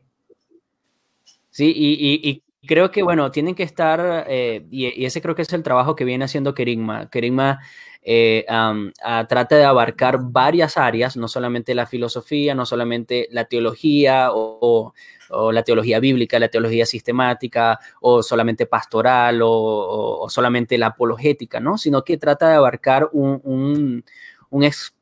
S2: Sí, y, creo que, bueno, tienen que estar,
S1: eh, y, ese creo que es el trabajo que viene haciendo Kerigma. Kerigma eh, ah, trata de abarcar varias áreas, no solamente la filosofía, no solamente la teología o, la teología bíblica, la teología sistemática, o solamente pastoral, o, solamente la apologética, ¿no? Sino que trata de abarcar un, un,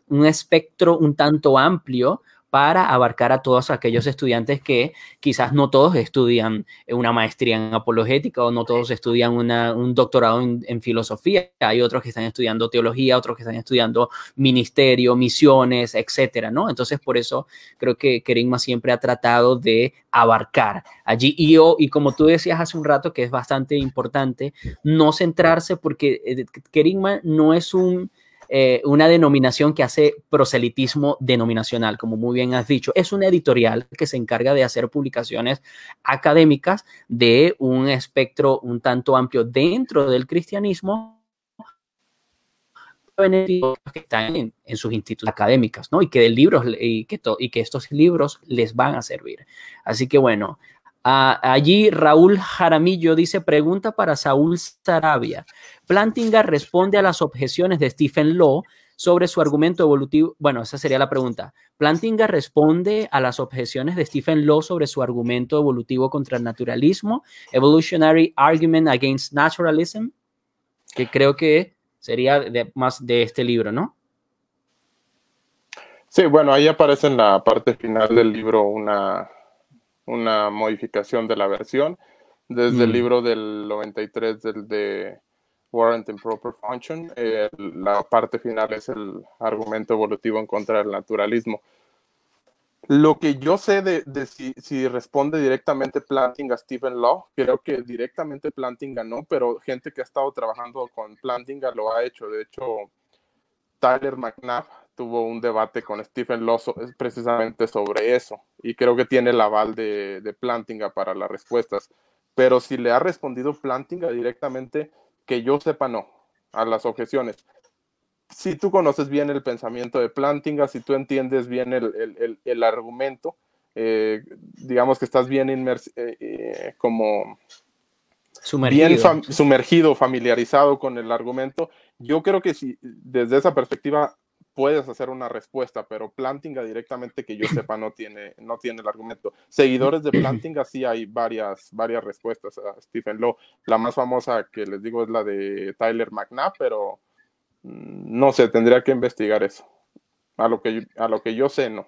S1: un espectro un tanto amplio para abarcar a todos aquellos estudiantes que quizás no todos estudian una maestría en apologética o no todos estudian un doctorado en, filosofía. Hay otros que están estudiando teología, otros que están estudiando ministerio, misiones, etcétera, ¿no? Entonces, por eso creo que Kerigma siempre ha tratado de abarcar allí. Y, yo, y como tú decías hace un rato, que es bastante importante, no centrarse porque eh, Kerigma no es un eh, una denominación que hace proselitismo denominacional, como muy bien has dicho. Es una editorial que se encarga de hacer publicaciones académicas de un espectro un tanto amplio dentro del cristianismo que están en, sus institutos académicas, ¿no? Y que de libros y que, y que estos libros les van a servir. Así que bueno, Ah, allí Raúl Jaramillo dice, pregunta para Saúl Sarabia. Plantinga responde a las objeciones de Stephen Law sobre su argumento evolutivo. Bueno, esa sería la pregunta. Plantinga responde a las objeciones de Stephen Law sobre su argumento evolutivo contra el naturalismo, Evolutionary Argument Against Naturalism, que creo que sería más de este libro, ¿no?
S3: Sí, bueno, ahí aparece en la parte final del libro una, una modificación de la versión desde el mm. libro del 93 del de Warrant and Proper Function. Eh, la parte final es el argumento evolutivo en contra del naturalismo. Lo que yo sé de, si, responde directamente Planting a Stephen Law, creo que directamente Planting ganó, no, pero gente que ha estado trabajando con Planting lo ha hecho. De hecho, Tyler McNabb tuvo un debate con Stephen Lozo eh, precisamente sobre eso y creo que tiene el aval de, Plantinga para las respuestas. Pero si le ha respondido Plantinga directamente, que yo sepa no, a las objeciones. Si tú conoces bien el pensamiento de Plantinga, si tú entiendes bien el, el, el, argumento, eh, digamos que estás bien eh, como
S1: sumergido.
S3: sumergido, familiarizado con el argumento, yo creo que si desde esa perspectiva puedes hacer una respuesta, pero Plantinga directamente que yo sepa no tiene, no tiene el argumento. Seguidores de Plantinga sí hay varias, varias respuestas a Stephen Lowe. La más famosa que les digo es la de Tyler McNabb, pero mm, no sé, tendría que investigar eso. A lo que, a lo que yo sé, no.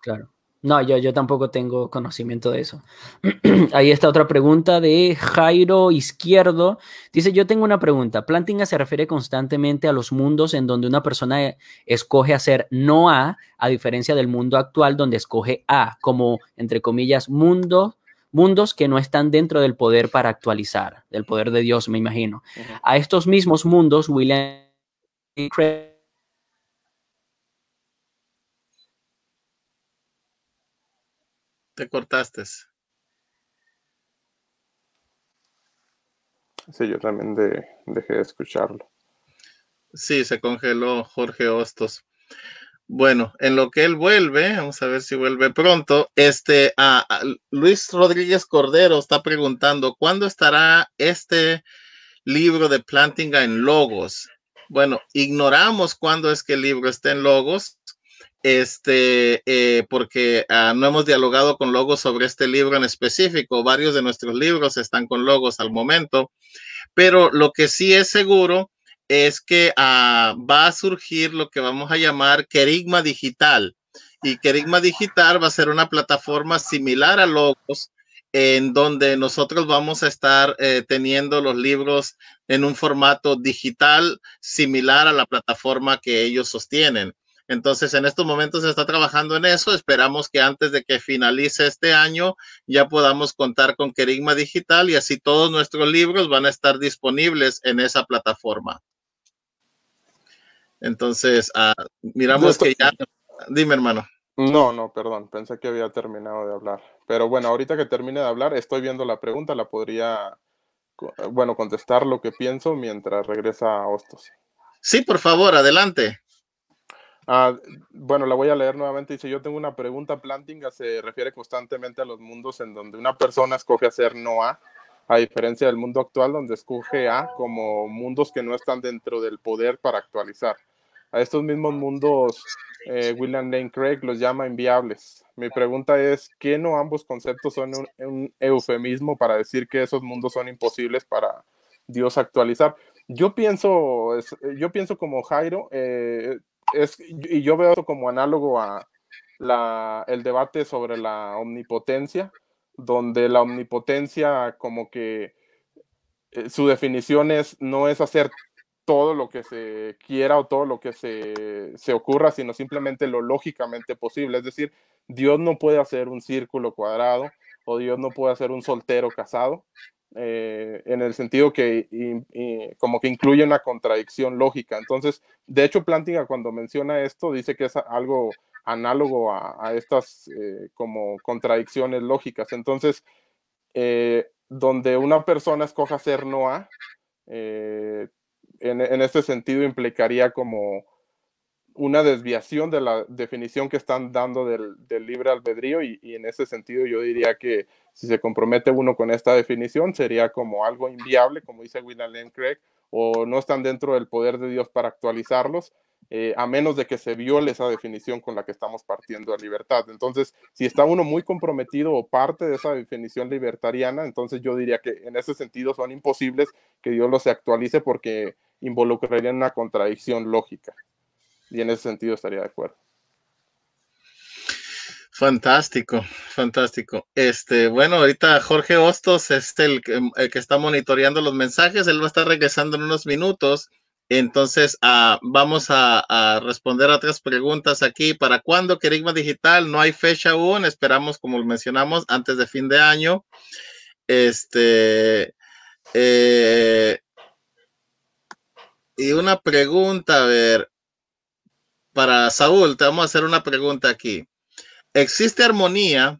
S3: Claro. No, yo, tampoco
S1: tengo conocimiento de eso. Ahí está otra pregunta de Jairo Izquierdo. Dice, yo tengo una pregunta. Plantinga se refiere constantemente a los mundos en donde una persona escoge hacer no A, a diferencia del mundo actual donde escoge A, como, entre comillas, mundo, mundos que no están dentro del poder para actualizar, del poder de Dios, me imagino. A estos mismos mundos, William...
S2: Te cortaste.
S3: Sí, yo también dejé de escucharlo.
S2: Sí, se congeló Jorge Hostos. Bueno, en lo que él vuelve, vamos a ver si vuelve pronto. Este, Luis Rodríguez Cordero está preguntando cuándo estará este libro de Plantinga en Logos. Bueno, ignoramos cuándo es que el libro está en Logos, este, eh, porque ah, no hemos dialogado con Logos sobre este libro en específico. Varios de nuestros libros están con Logos al momento, pero lo que sí es seguro es que ah, va a surgir lo que vamos a llamar querigma digital. Y querigma digital va a ser una plataforma similar a Logos, en donde nosotros vamos a estar eh, teniendo los libros en un formato digital similar a la plataforma que ellos sostienen. Entonces, en estos momentos se está trabajando en eso. Esperamos que antes de que finalice este año ya podamos contar con Querigma Digital y así todos nuestros libros van a estar disponibles en esa plataforma. Entonces, ah, miramos que ya... Dime, hermano. No, no, perdón, pensé que había terminado de
S3: hablar. Pero bueno, ahorita que termine de hablar, estoy viendo la pregunta, la podría, bueno, contestar lo que pienso mientras regresa a Hostos.
S2: Sí, por favor,
S3: adelante. Ah, bueno, la voy a leer nuevamente. Dice, yo tengo una pregunta. Plantinga se refiere constantemente a los mundos en donde una persona escoge hacer no A, a diferencia del mundo actual donde escoge A como mundos que no están dentro del poder para actualizar. A estos mismos mundos, eh, William Lane Craig los llama inviables. Mi pregunta es, ¿qué no ambos conceptos son un, eufemismo para decir que esos mundos son imposibles para Dios actualizar? Yo pienso, yo pienso como Jairo, eh, es, y yo veo esto como análogo a la, el debate sobre la omnipotencia, donde la omnipotencia como que eh, su definición es no es hacer todo lo que se quiera o todo lo que se, se ocurra, sino simplemente lo lógicamente posible. Es decir, Dios no puede hacer un círculo cuadrado o Dios no puede hacer un soltero casado, eh, en el sentido que como que incluye una contradicción lógica. Entonces, de hecho, Plantinga cuando menciona esto dice que es algo análogo a, estas eh, como contradicciones lógicas. Entonces, eh, donde una persona escoja ser no en, en, este sentido implicaría como una desviación de la definición que están dando del, libre albedrío y, en ese sentido yo diría que si se compromete uno con esta definición sería como algo inviable, como dice William Lane Craig, o no están dentro del poder de Dios para actualizarlos, eh, a menos de que se viole esa definición con la que estamos partiendo de libertad. Entonces, si está uno muy comprometido o parte de esa definición libertariana, entonces yo diría que en ese sentido son imposibles que Dios los actualice porque involucrarían una contradicción lógica. Y
S2: en ese sentido estaría de acuerdo. Fantástico, fantástico. Este, bueno, ahorita Jorge Hostos es el, que está monitoreando los mensajes. Él va a estar regresando en unos minutos. Entonces, ah, vamos a, responder a otras preguntas aquí. ¿Para cuándo Querigma Digital? No hay fecha aún. Esperamos, como mencionamos, antes de fin de año. Este. Eh, y una pregunta, a ver para Saúl, te vamos a hacer una pregunta aquí. ¿Existe armonía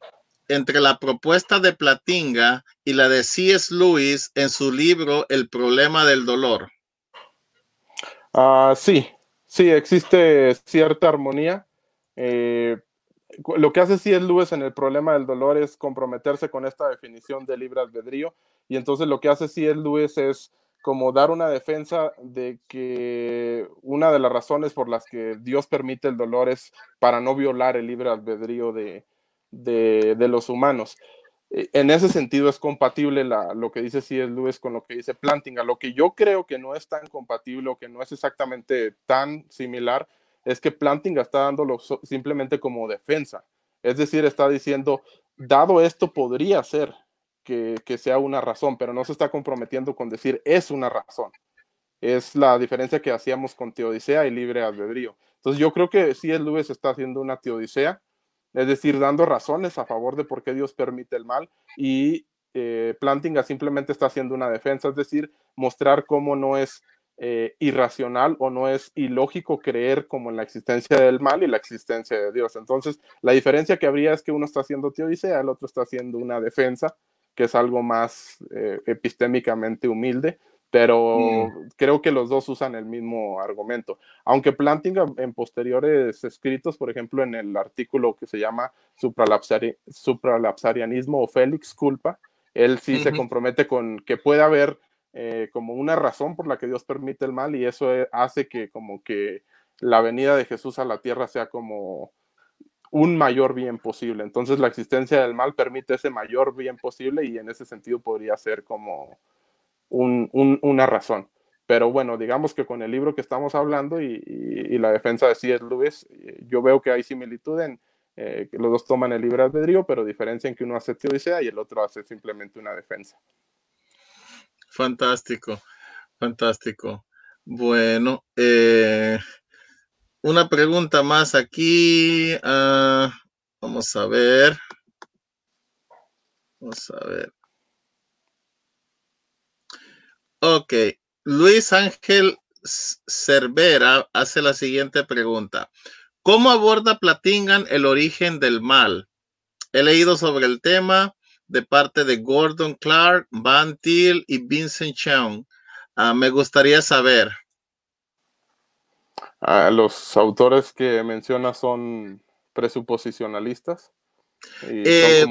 S2: entre la propuesta de Platinga y la de C.S. Lewis en su libro El problema del dolor?
S3: Ah, sí, sí, existe cierta armonía. Eh, lo que hace C.S. Lewis en el problema del dolor es comprometerse con esta definición de libre albedrío. Y entonces lo que hace C.S. Lewis es como dar una defensa de que una de las razones por las que Dios permite el dolor es para no violar el libre albedrío de, los humanos. E, en ese sentido es compatible lo que dice C.S. Lewis con lo que dice Plantinga. Lo que yo creo que no es tan compatible o que no es exactamente tan similar es que Plantinga está dándolo simplemente como defensa. Es decir, está diciendo, dado esto podría ser, que, sea una razón, pero no se está comprometiendo con decir es una razón. Es la diferencia que hacíamos con teodicea y libre albedrío. Entonces yo creo que si el Luis está haciendo una teodicea, es decir, dando razones a favor de por qué Dios permite el mal y eh, Plantinga simplemente está haciendo una defensa, es decir, mostrar cómo no es eh, irracional o no es ilógico creer como en la existencia del mal y la existencia de Dios. Entonces, la diferencia que habría es que uno está haciendo teodicea, el otro está haciendo una defensa que es algo más eh, epistémicamente humilde, pero mm. creo que los dos usan el mismo argumento. Aunque Plantinga en posteriores escritos, por ejemplo, en el artículo que se llama Supralapsarianismo o Félix Culpa, él sí se compromete con que puede haber eh, como una razón por la que Dios permite el mal y eso eh, hace que como que la venida de Jesús a la tierra sea como un mayor bien posible. Entonces la existencia del mal permite ese mayor bien posible y en ese sentido podría ser como una razón. Pero bueno, digamos que con el libro que estamos hablando y, la defensa de C.S. Lewis, eh, yo veo que hay similitud en eh, que los dos toman el libre albedrío, pero diferencia en que uno hace teodicea y el otro hace simplemente una defensa.
S2: Fantástico, fantástico. Bueno, eh, una pregunta más aquí. Ah, vamos a ver. Vamos a ver. Ok. Luis Ángel Cervera hace la siguiente pregunta. ¿Cómo aborda Platingan el origen del mal? He leído sobre el tema de parte de Gordon Clark, Van Til y Vincent Cheung. Ah, me gustaría saber
S3: los autores que menciona son presuposicionalistas. Eh,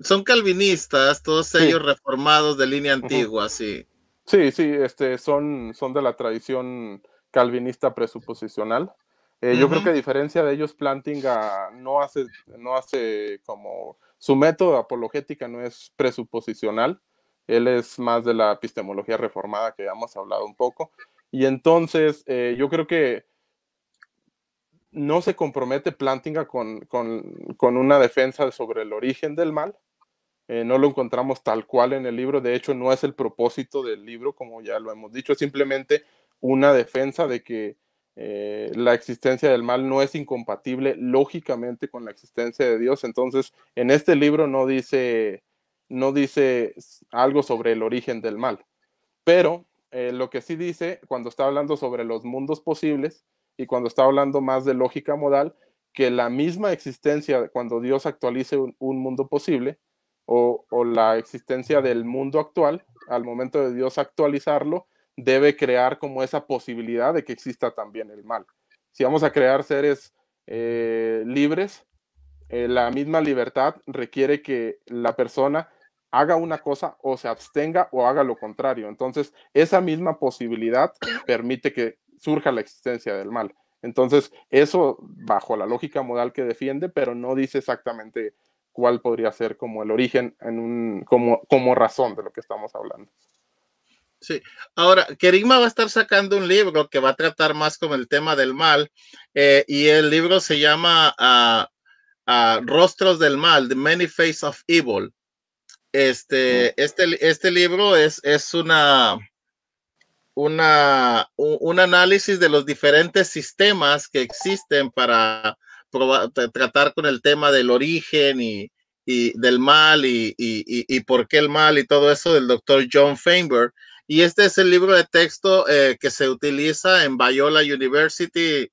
S2: son, calvinistas, todos ellos reformados de línea antigua, sí.
S3: Sí, sí, este, son, son de la tradición calvinista presuposicional. Eh, yo creo que a diferencia de ellos, Plantinga ah, no hace, no hace como su método apologética no es presuposicional. Él es más de la epistemología reformada que ya hemos hablado un poco. Y entonces eh, yo creo que no se compromete Plantinga con, una defensa sobre el origen del mal. Eh, no lo encontramos tal cual en el libro. De hecho, no es el propósito del libro, como ya lo hemos dicho. Es simplemente una defensa de que eh, la existencia del mal no es incompatible lógicamente con la existencia de Dios. Entonces, en este libro no dice, no dice algo sobre el origen del mal. Pero eh, lo que sí dice cuando está hablando sobre los mundos posibles y cuando está hablando más de lógica modal, que la misma existencia, cuando Dios actualice un, mundo posible, o, la existencia del mundo actual, al momento de Dios actualizarlo, debe crear como esa posibilidad de que exista también el mal. Si vamos a crear seres eh, libres, eh, la misma libertad requiere que la persona haga una cosa o se abstenga o haga lo contrario. Entonces, esa misma posibilidad permite que surja la existencia del mal. Entonces, eso bajo la lógica modal que defiende, pero no dice exactamente cuál podría ser como el origen en un, como, como razón de lo que estamos hablando.
S2: Sí, ahora, Kerigma va a estar sacando un libro que va a tratar más con el tema del mal, eh, y el libro se llama ah, ah, Rostros del Mal, The Many Faces of Evil. Este, este, este libro es, es una, una, un análisis de los diferentes sistemas que existen para tratar con el tema del origen y, del mal y, por qué el mal y todo eso del doctor John Feinberg. Y este es el libro de texto eh, que se utiliza en Biola University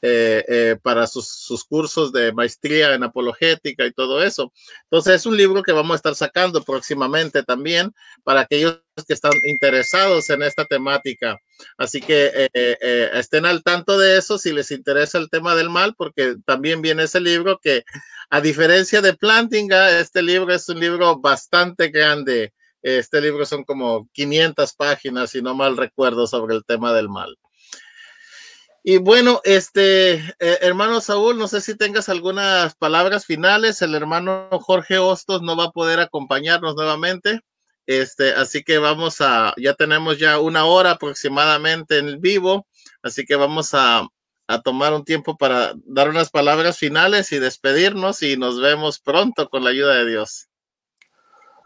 S2: eh, eh, para sus, cursos de maestría en apologética y todo eso. Entonces es un libro que vamos a estar sacando próximamente también para aquellos que están interesados en esta temática. Así que eh, estén al tanto de eso si les interesa el tema del mal, porque también viene ese libro que a diferencia de Plantinga, este libro es un libro bastante grande. Este libro son como 500 páginas, si no mal recuerdo, sobre el tema del mal. Y bueno, este eh, hermano Saúl, no sé si tengas algunas palabras finales. El hermano Jorge Hostos no va a poder acompañarnos nuevamente. Este, así que vamos a, ya tenemos ya una hora aproximadamente en vivo, así que vamos a, a tomar un tiempo para dar unas palabras finales y despedirnos y nos vemos pronto con la ayuda de Dios.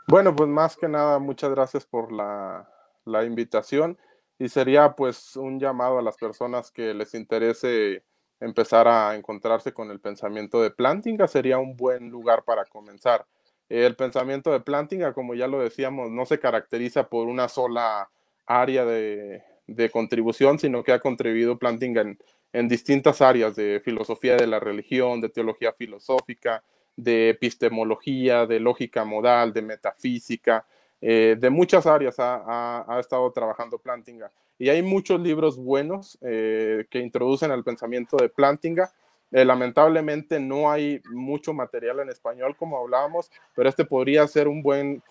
S3: Bueno, pues más que nada, muchas gracias por la, la invitación y sería pues un llamado a las personas que les interese empezar a encontrarse con el pensamiento de Plantinga, sería un buen lugar para comenzar. El pensamiento de Plantinga, como ya lo decíamos, no se caracteriza por una sola área de, contribución, sino que ha contribuido Plantinga en, en distintas áreas de filosofía de la religión, de teología filosófica, de epistemología, de lógica modal, de metafísica, eh, de muchas áreas ha, estado trabajando Plantinga. Y hay muchos libros buenos eh, que introducen al pensamiento de Plantinga. Eh, lamentablemente no hay mucho material en español, como hablábamos, pero este podría ser un buen,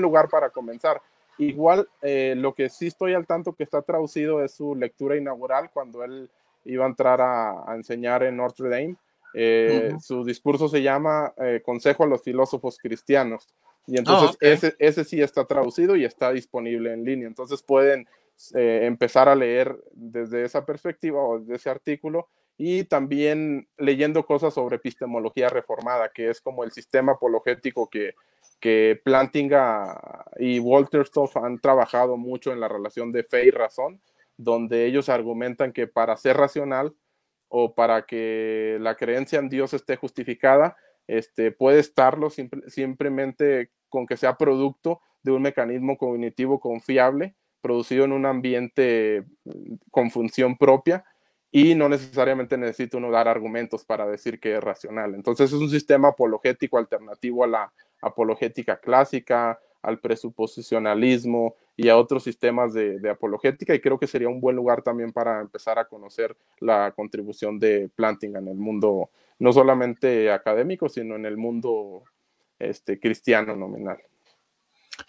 S3: lugar para comenzar. Igual, lo que sí estoy al tanto que está traducido es su lectura inaugural cuando él iba a entrar a enseñar en Notre Dame. Eh, su discurso se llama eh, Consejo a los filósofos cristianos. Y ah, entonces ese, sí está traducido y está disponible en línea. Entonces pueden eh, empezar a leer desde esa perspectiva o desde ese artículo y también leyendo cosas sobre epistemología reformada, que es como el sistema apologético que, Plantinga y Wolterstorff han trabajado mucho en la relación de fe y razón, donde ellos argumentan que para ser racional o para que la creencia en Dios esté justificada, este, puede estarlo simplemente con que sea producto de un mecanismo cognitivo confiable, producido en un ambiente mm, con función propia y no necesariamente necesita uno dar argumentos para decir que es racional. Entonces es un sistema apologético alternativo a la apologética clásica, al presuposicionalismo, y a otros sistemas de, apologética y creo que sería un buen lugar también para empezar a conocer la contribución de Planting en el mundo, no solamente académico, sino en el mundo este, cristiano nominal.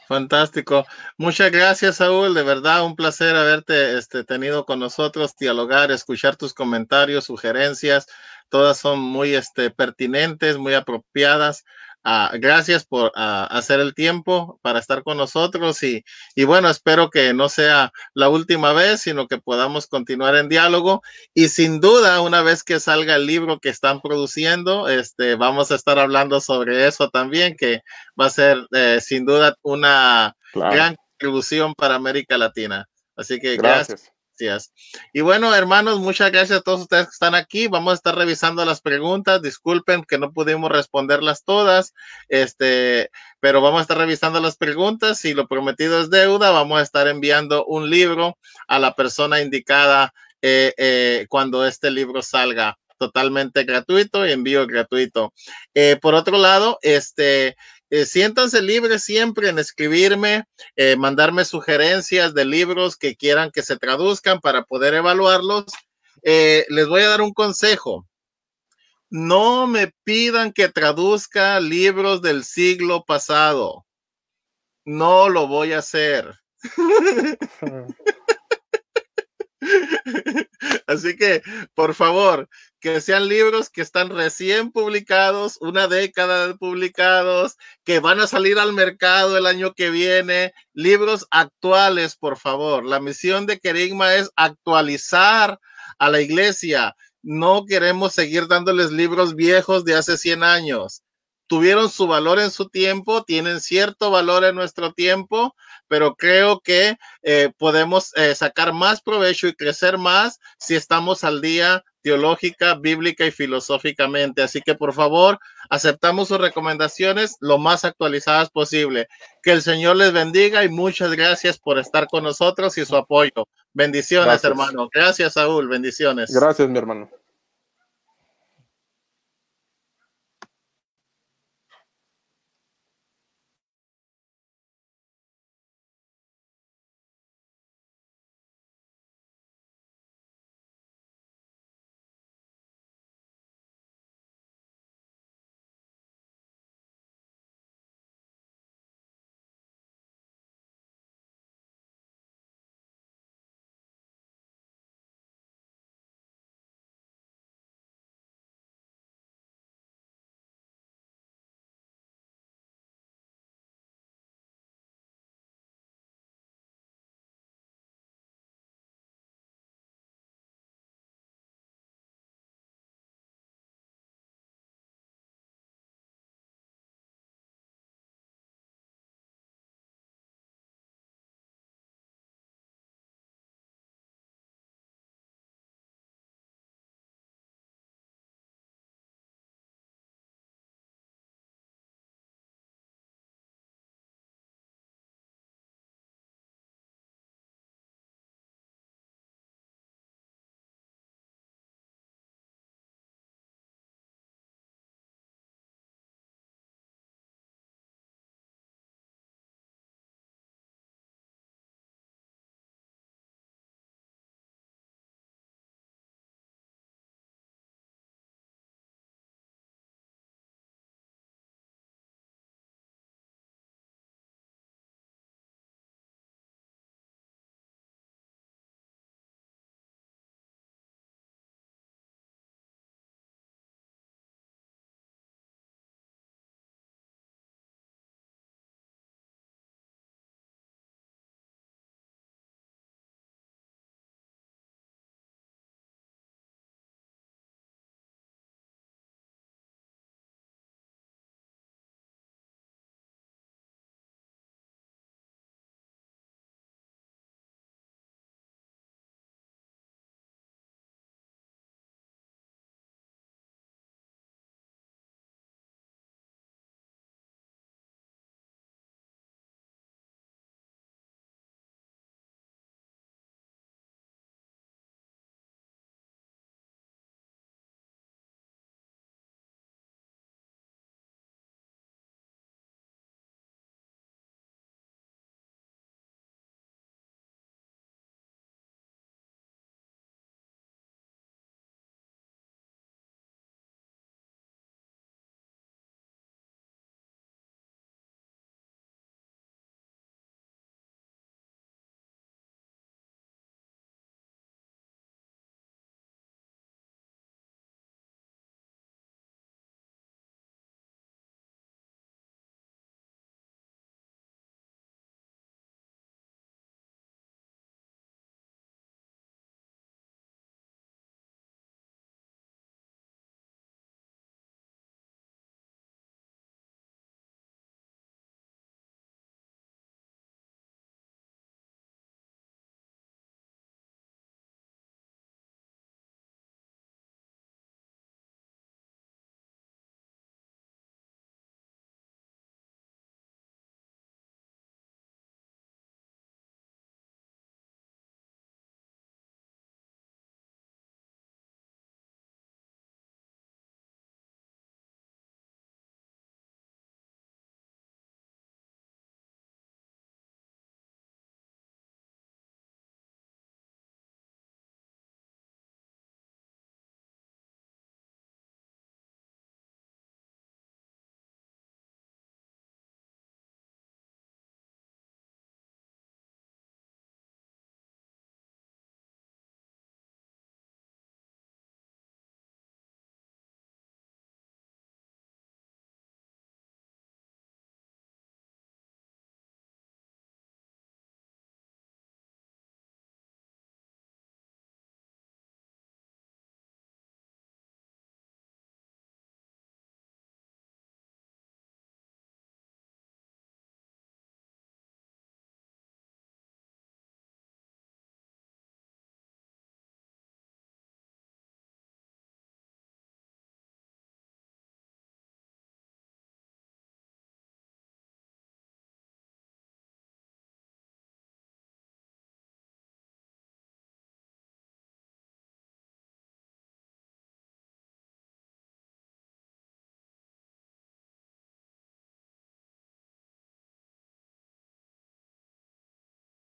S2: Fantástico. Muchas gracias, Saúl. De verdad, un placer haberte este, tenido con nosotros, dialogar, escuchar tus comentarios, sugerencias. Todas son muy este, pertinentes, muy apropiadas. Ah, gracias por ah, hacer el tiempo para estar con nosotros y, bueno, espero que no sea la última vez, sino que podamos continuar en diálogo y sin duda, una vez que salga el libro que están produciendo, este, vamos a estar hablando sobre eso también, que va a ser eh, sin duda una gran contribución para América Latina. Así que gracias. Y bueno, hermanos, muchas gracias a todos ustedes que están aquí. Vamos a estar revisando las preguntas. Disculpen que no pudimos responderlas todas, este, pero vamos a estar revisando las preguntas. Si lo prometido es deuda, vamos a estar enviando un libro a la persona indicada eh, eh, cuando este libro salga totalmente gratuito y envío gratuito. Eh, por otro lado, este, eh, siéntanse libres siempre en escribirme, eh, mandarme sugerencias de libros que quieran que se traduzcan para poder evaluarlos. Eh, les voy a dar un consejo. No me pidan que traduzca libros del siglo pasado. No lo voy a hacer. Así que, por favor, que sean libros que están recién publicados, una década de publicados, que van a salir al mercado el año que viene, libros actuales, por favor. La misión de Kerigma es actualizar a la iglesia. No queremos seguir dándoles libros viejos de hace 100 años. Tuvieron su valor en su tiempo, tienen cierto valor en nuestro tiempo, pero creo que eh, podemos eh, sacar más provecho y crecer más si estamos al día teológica, bíblica y filosóficamente. Así que por favor, aceptamos sus recomendaciones lo más actualizadas posible. Que el Señor les bendiga y muchas gracias por estar con nosotros y su apoyo. Bendiciones, hermano. Gracias, Saúl. Bendiciones. Gracias, mi hermano.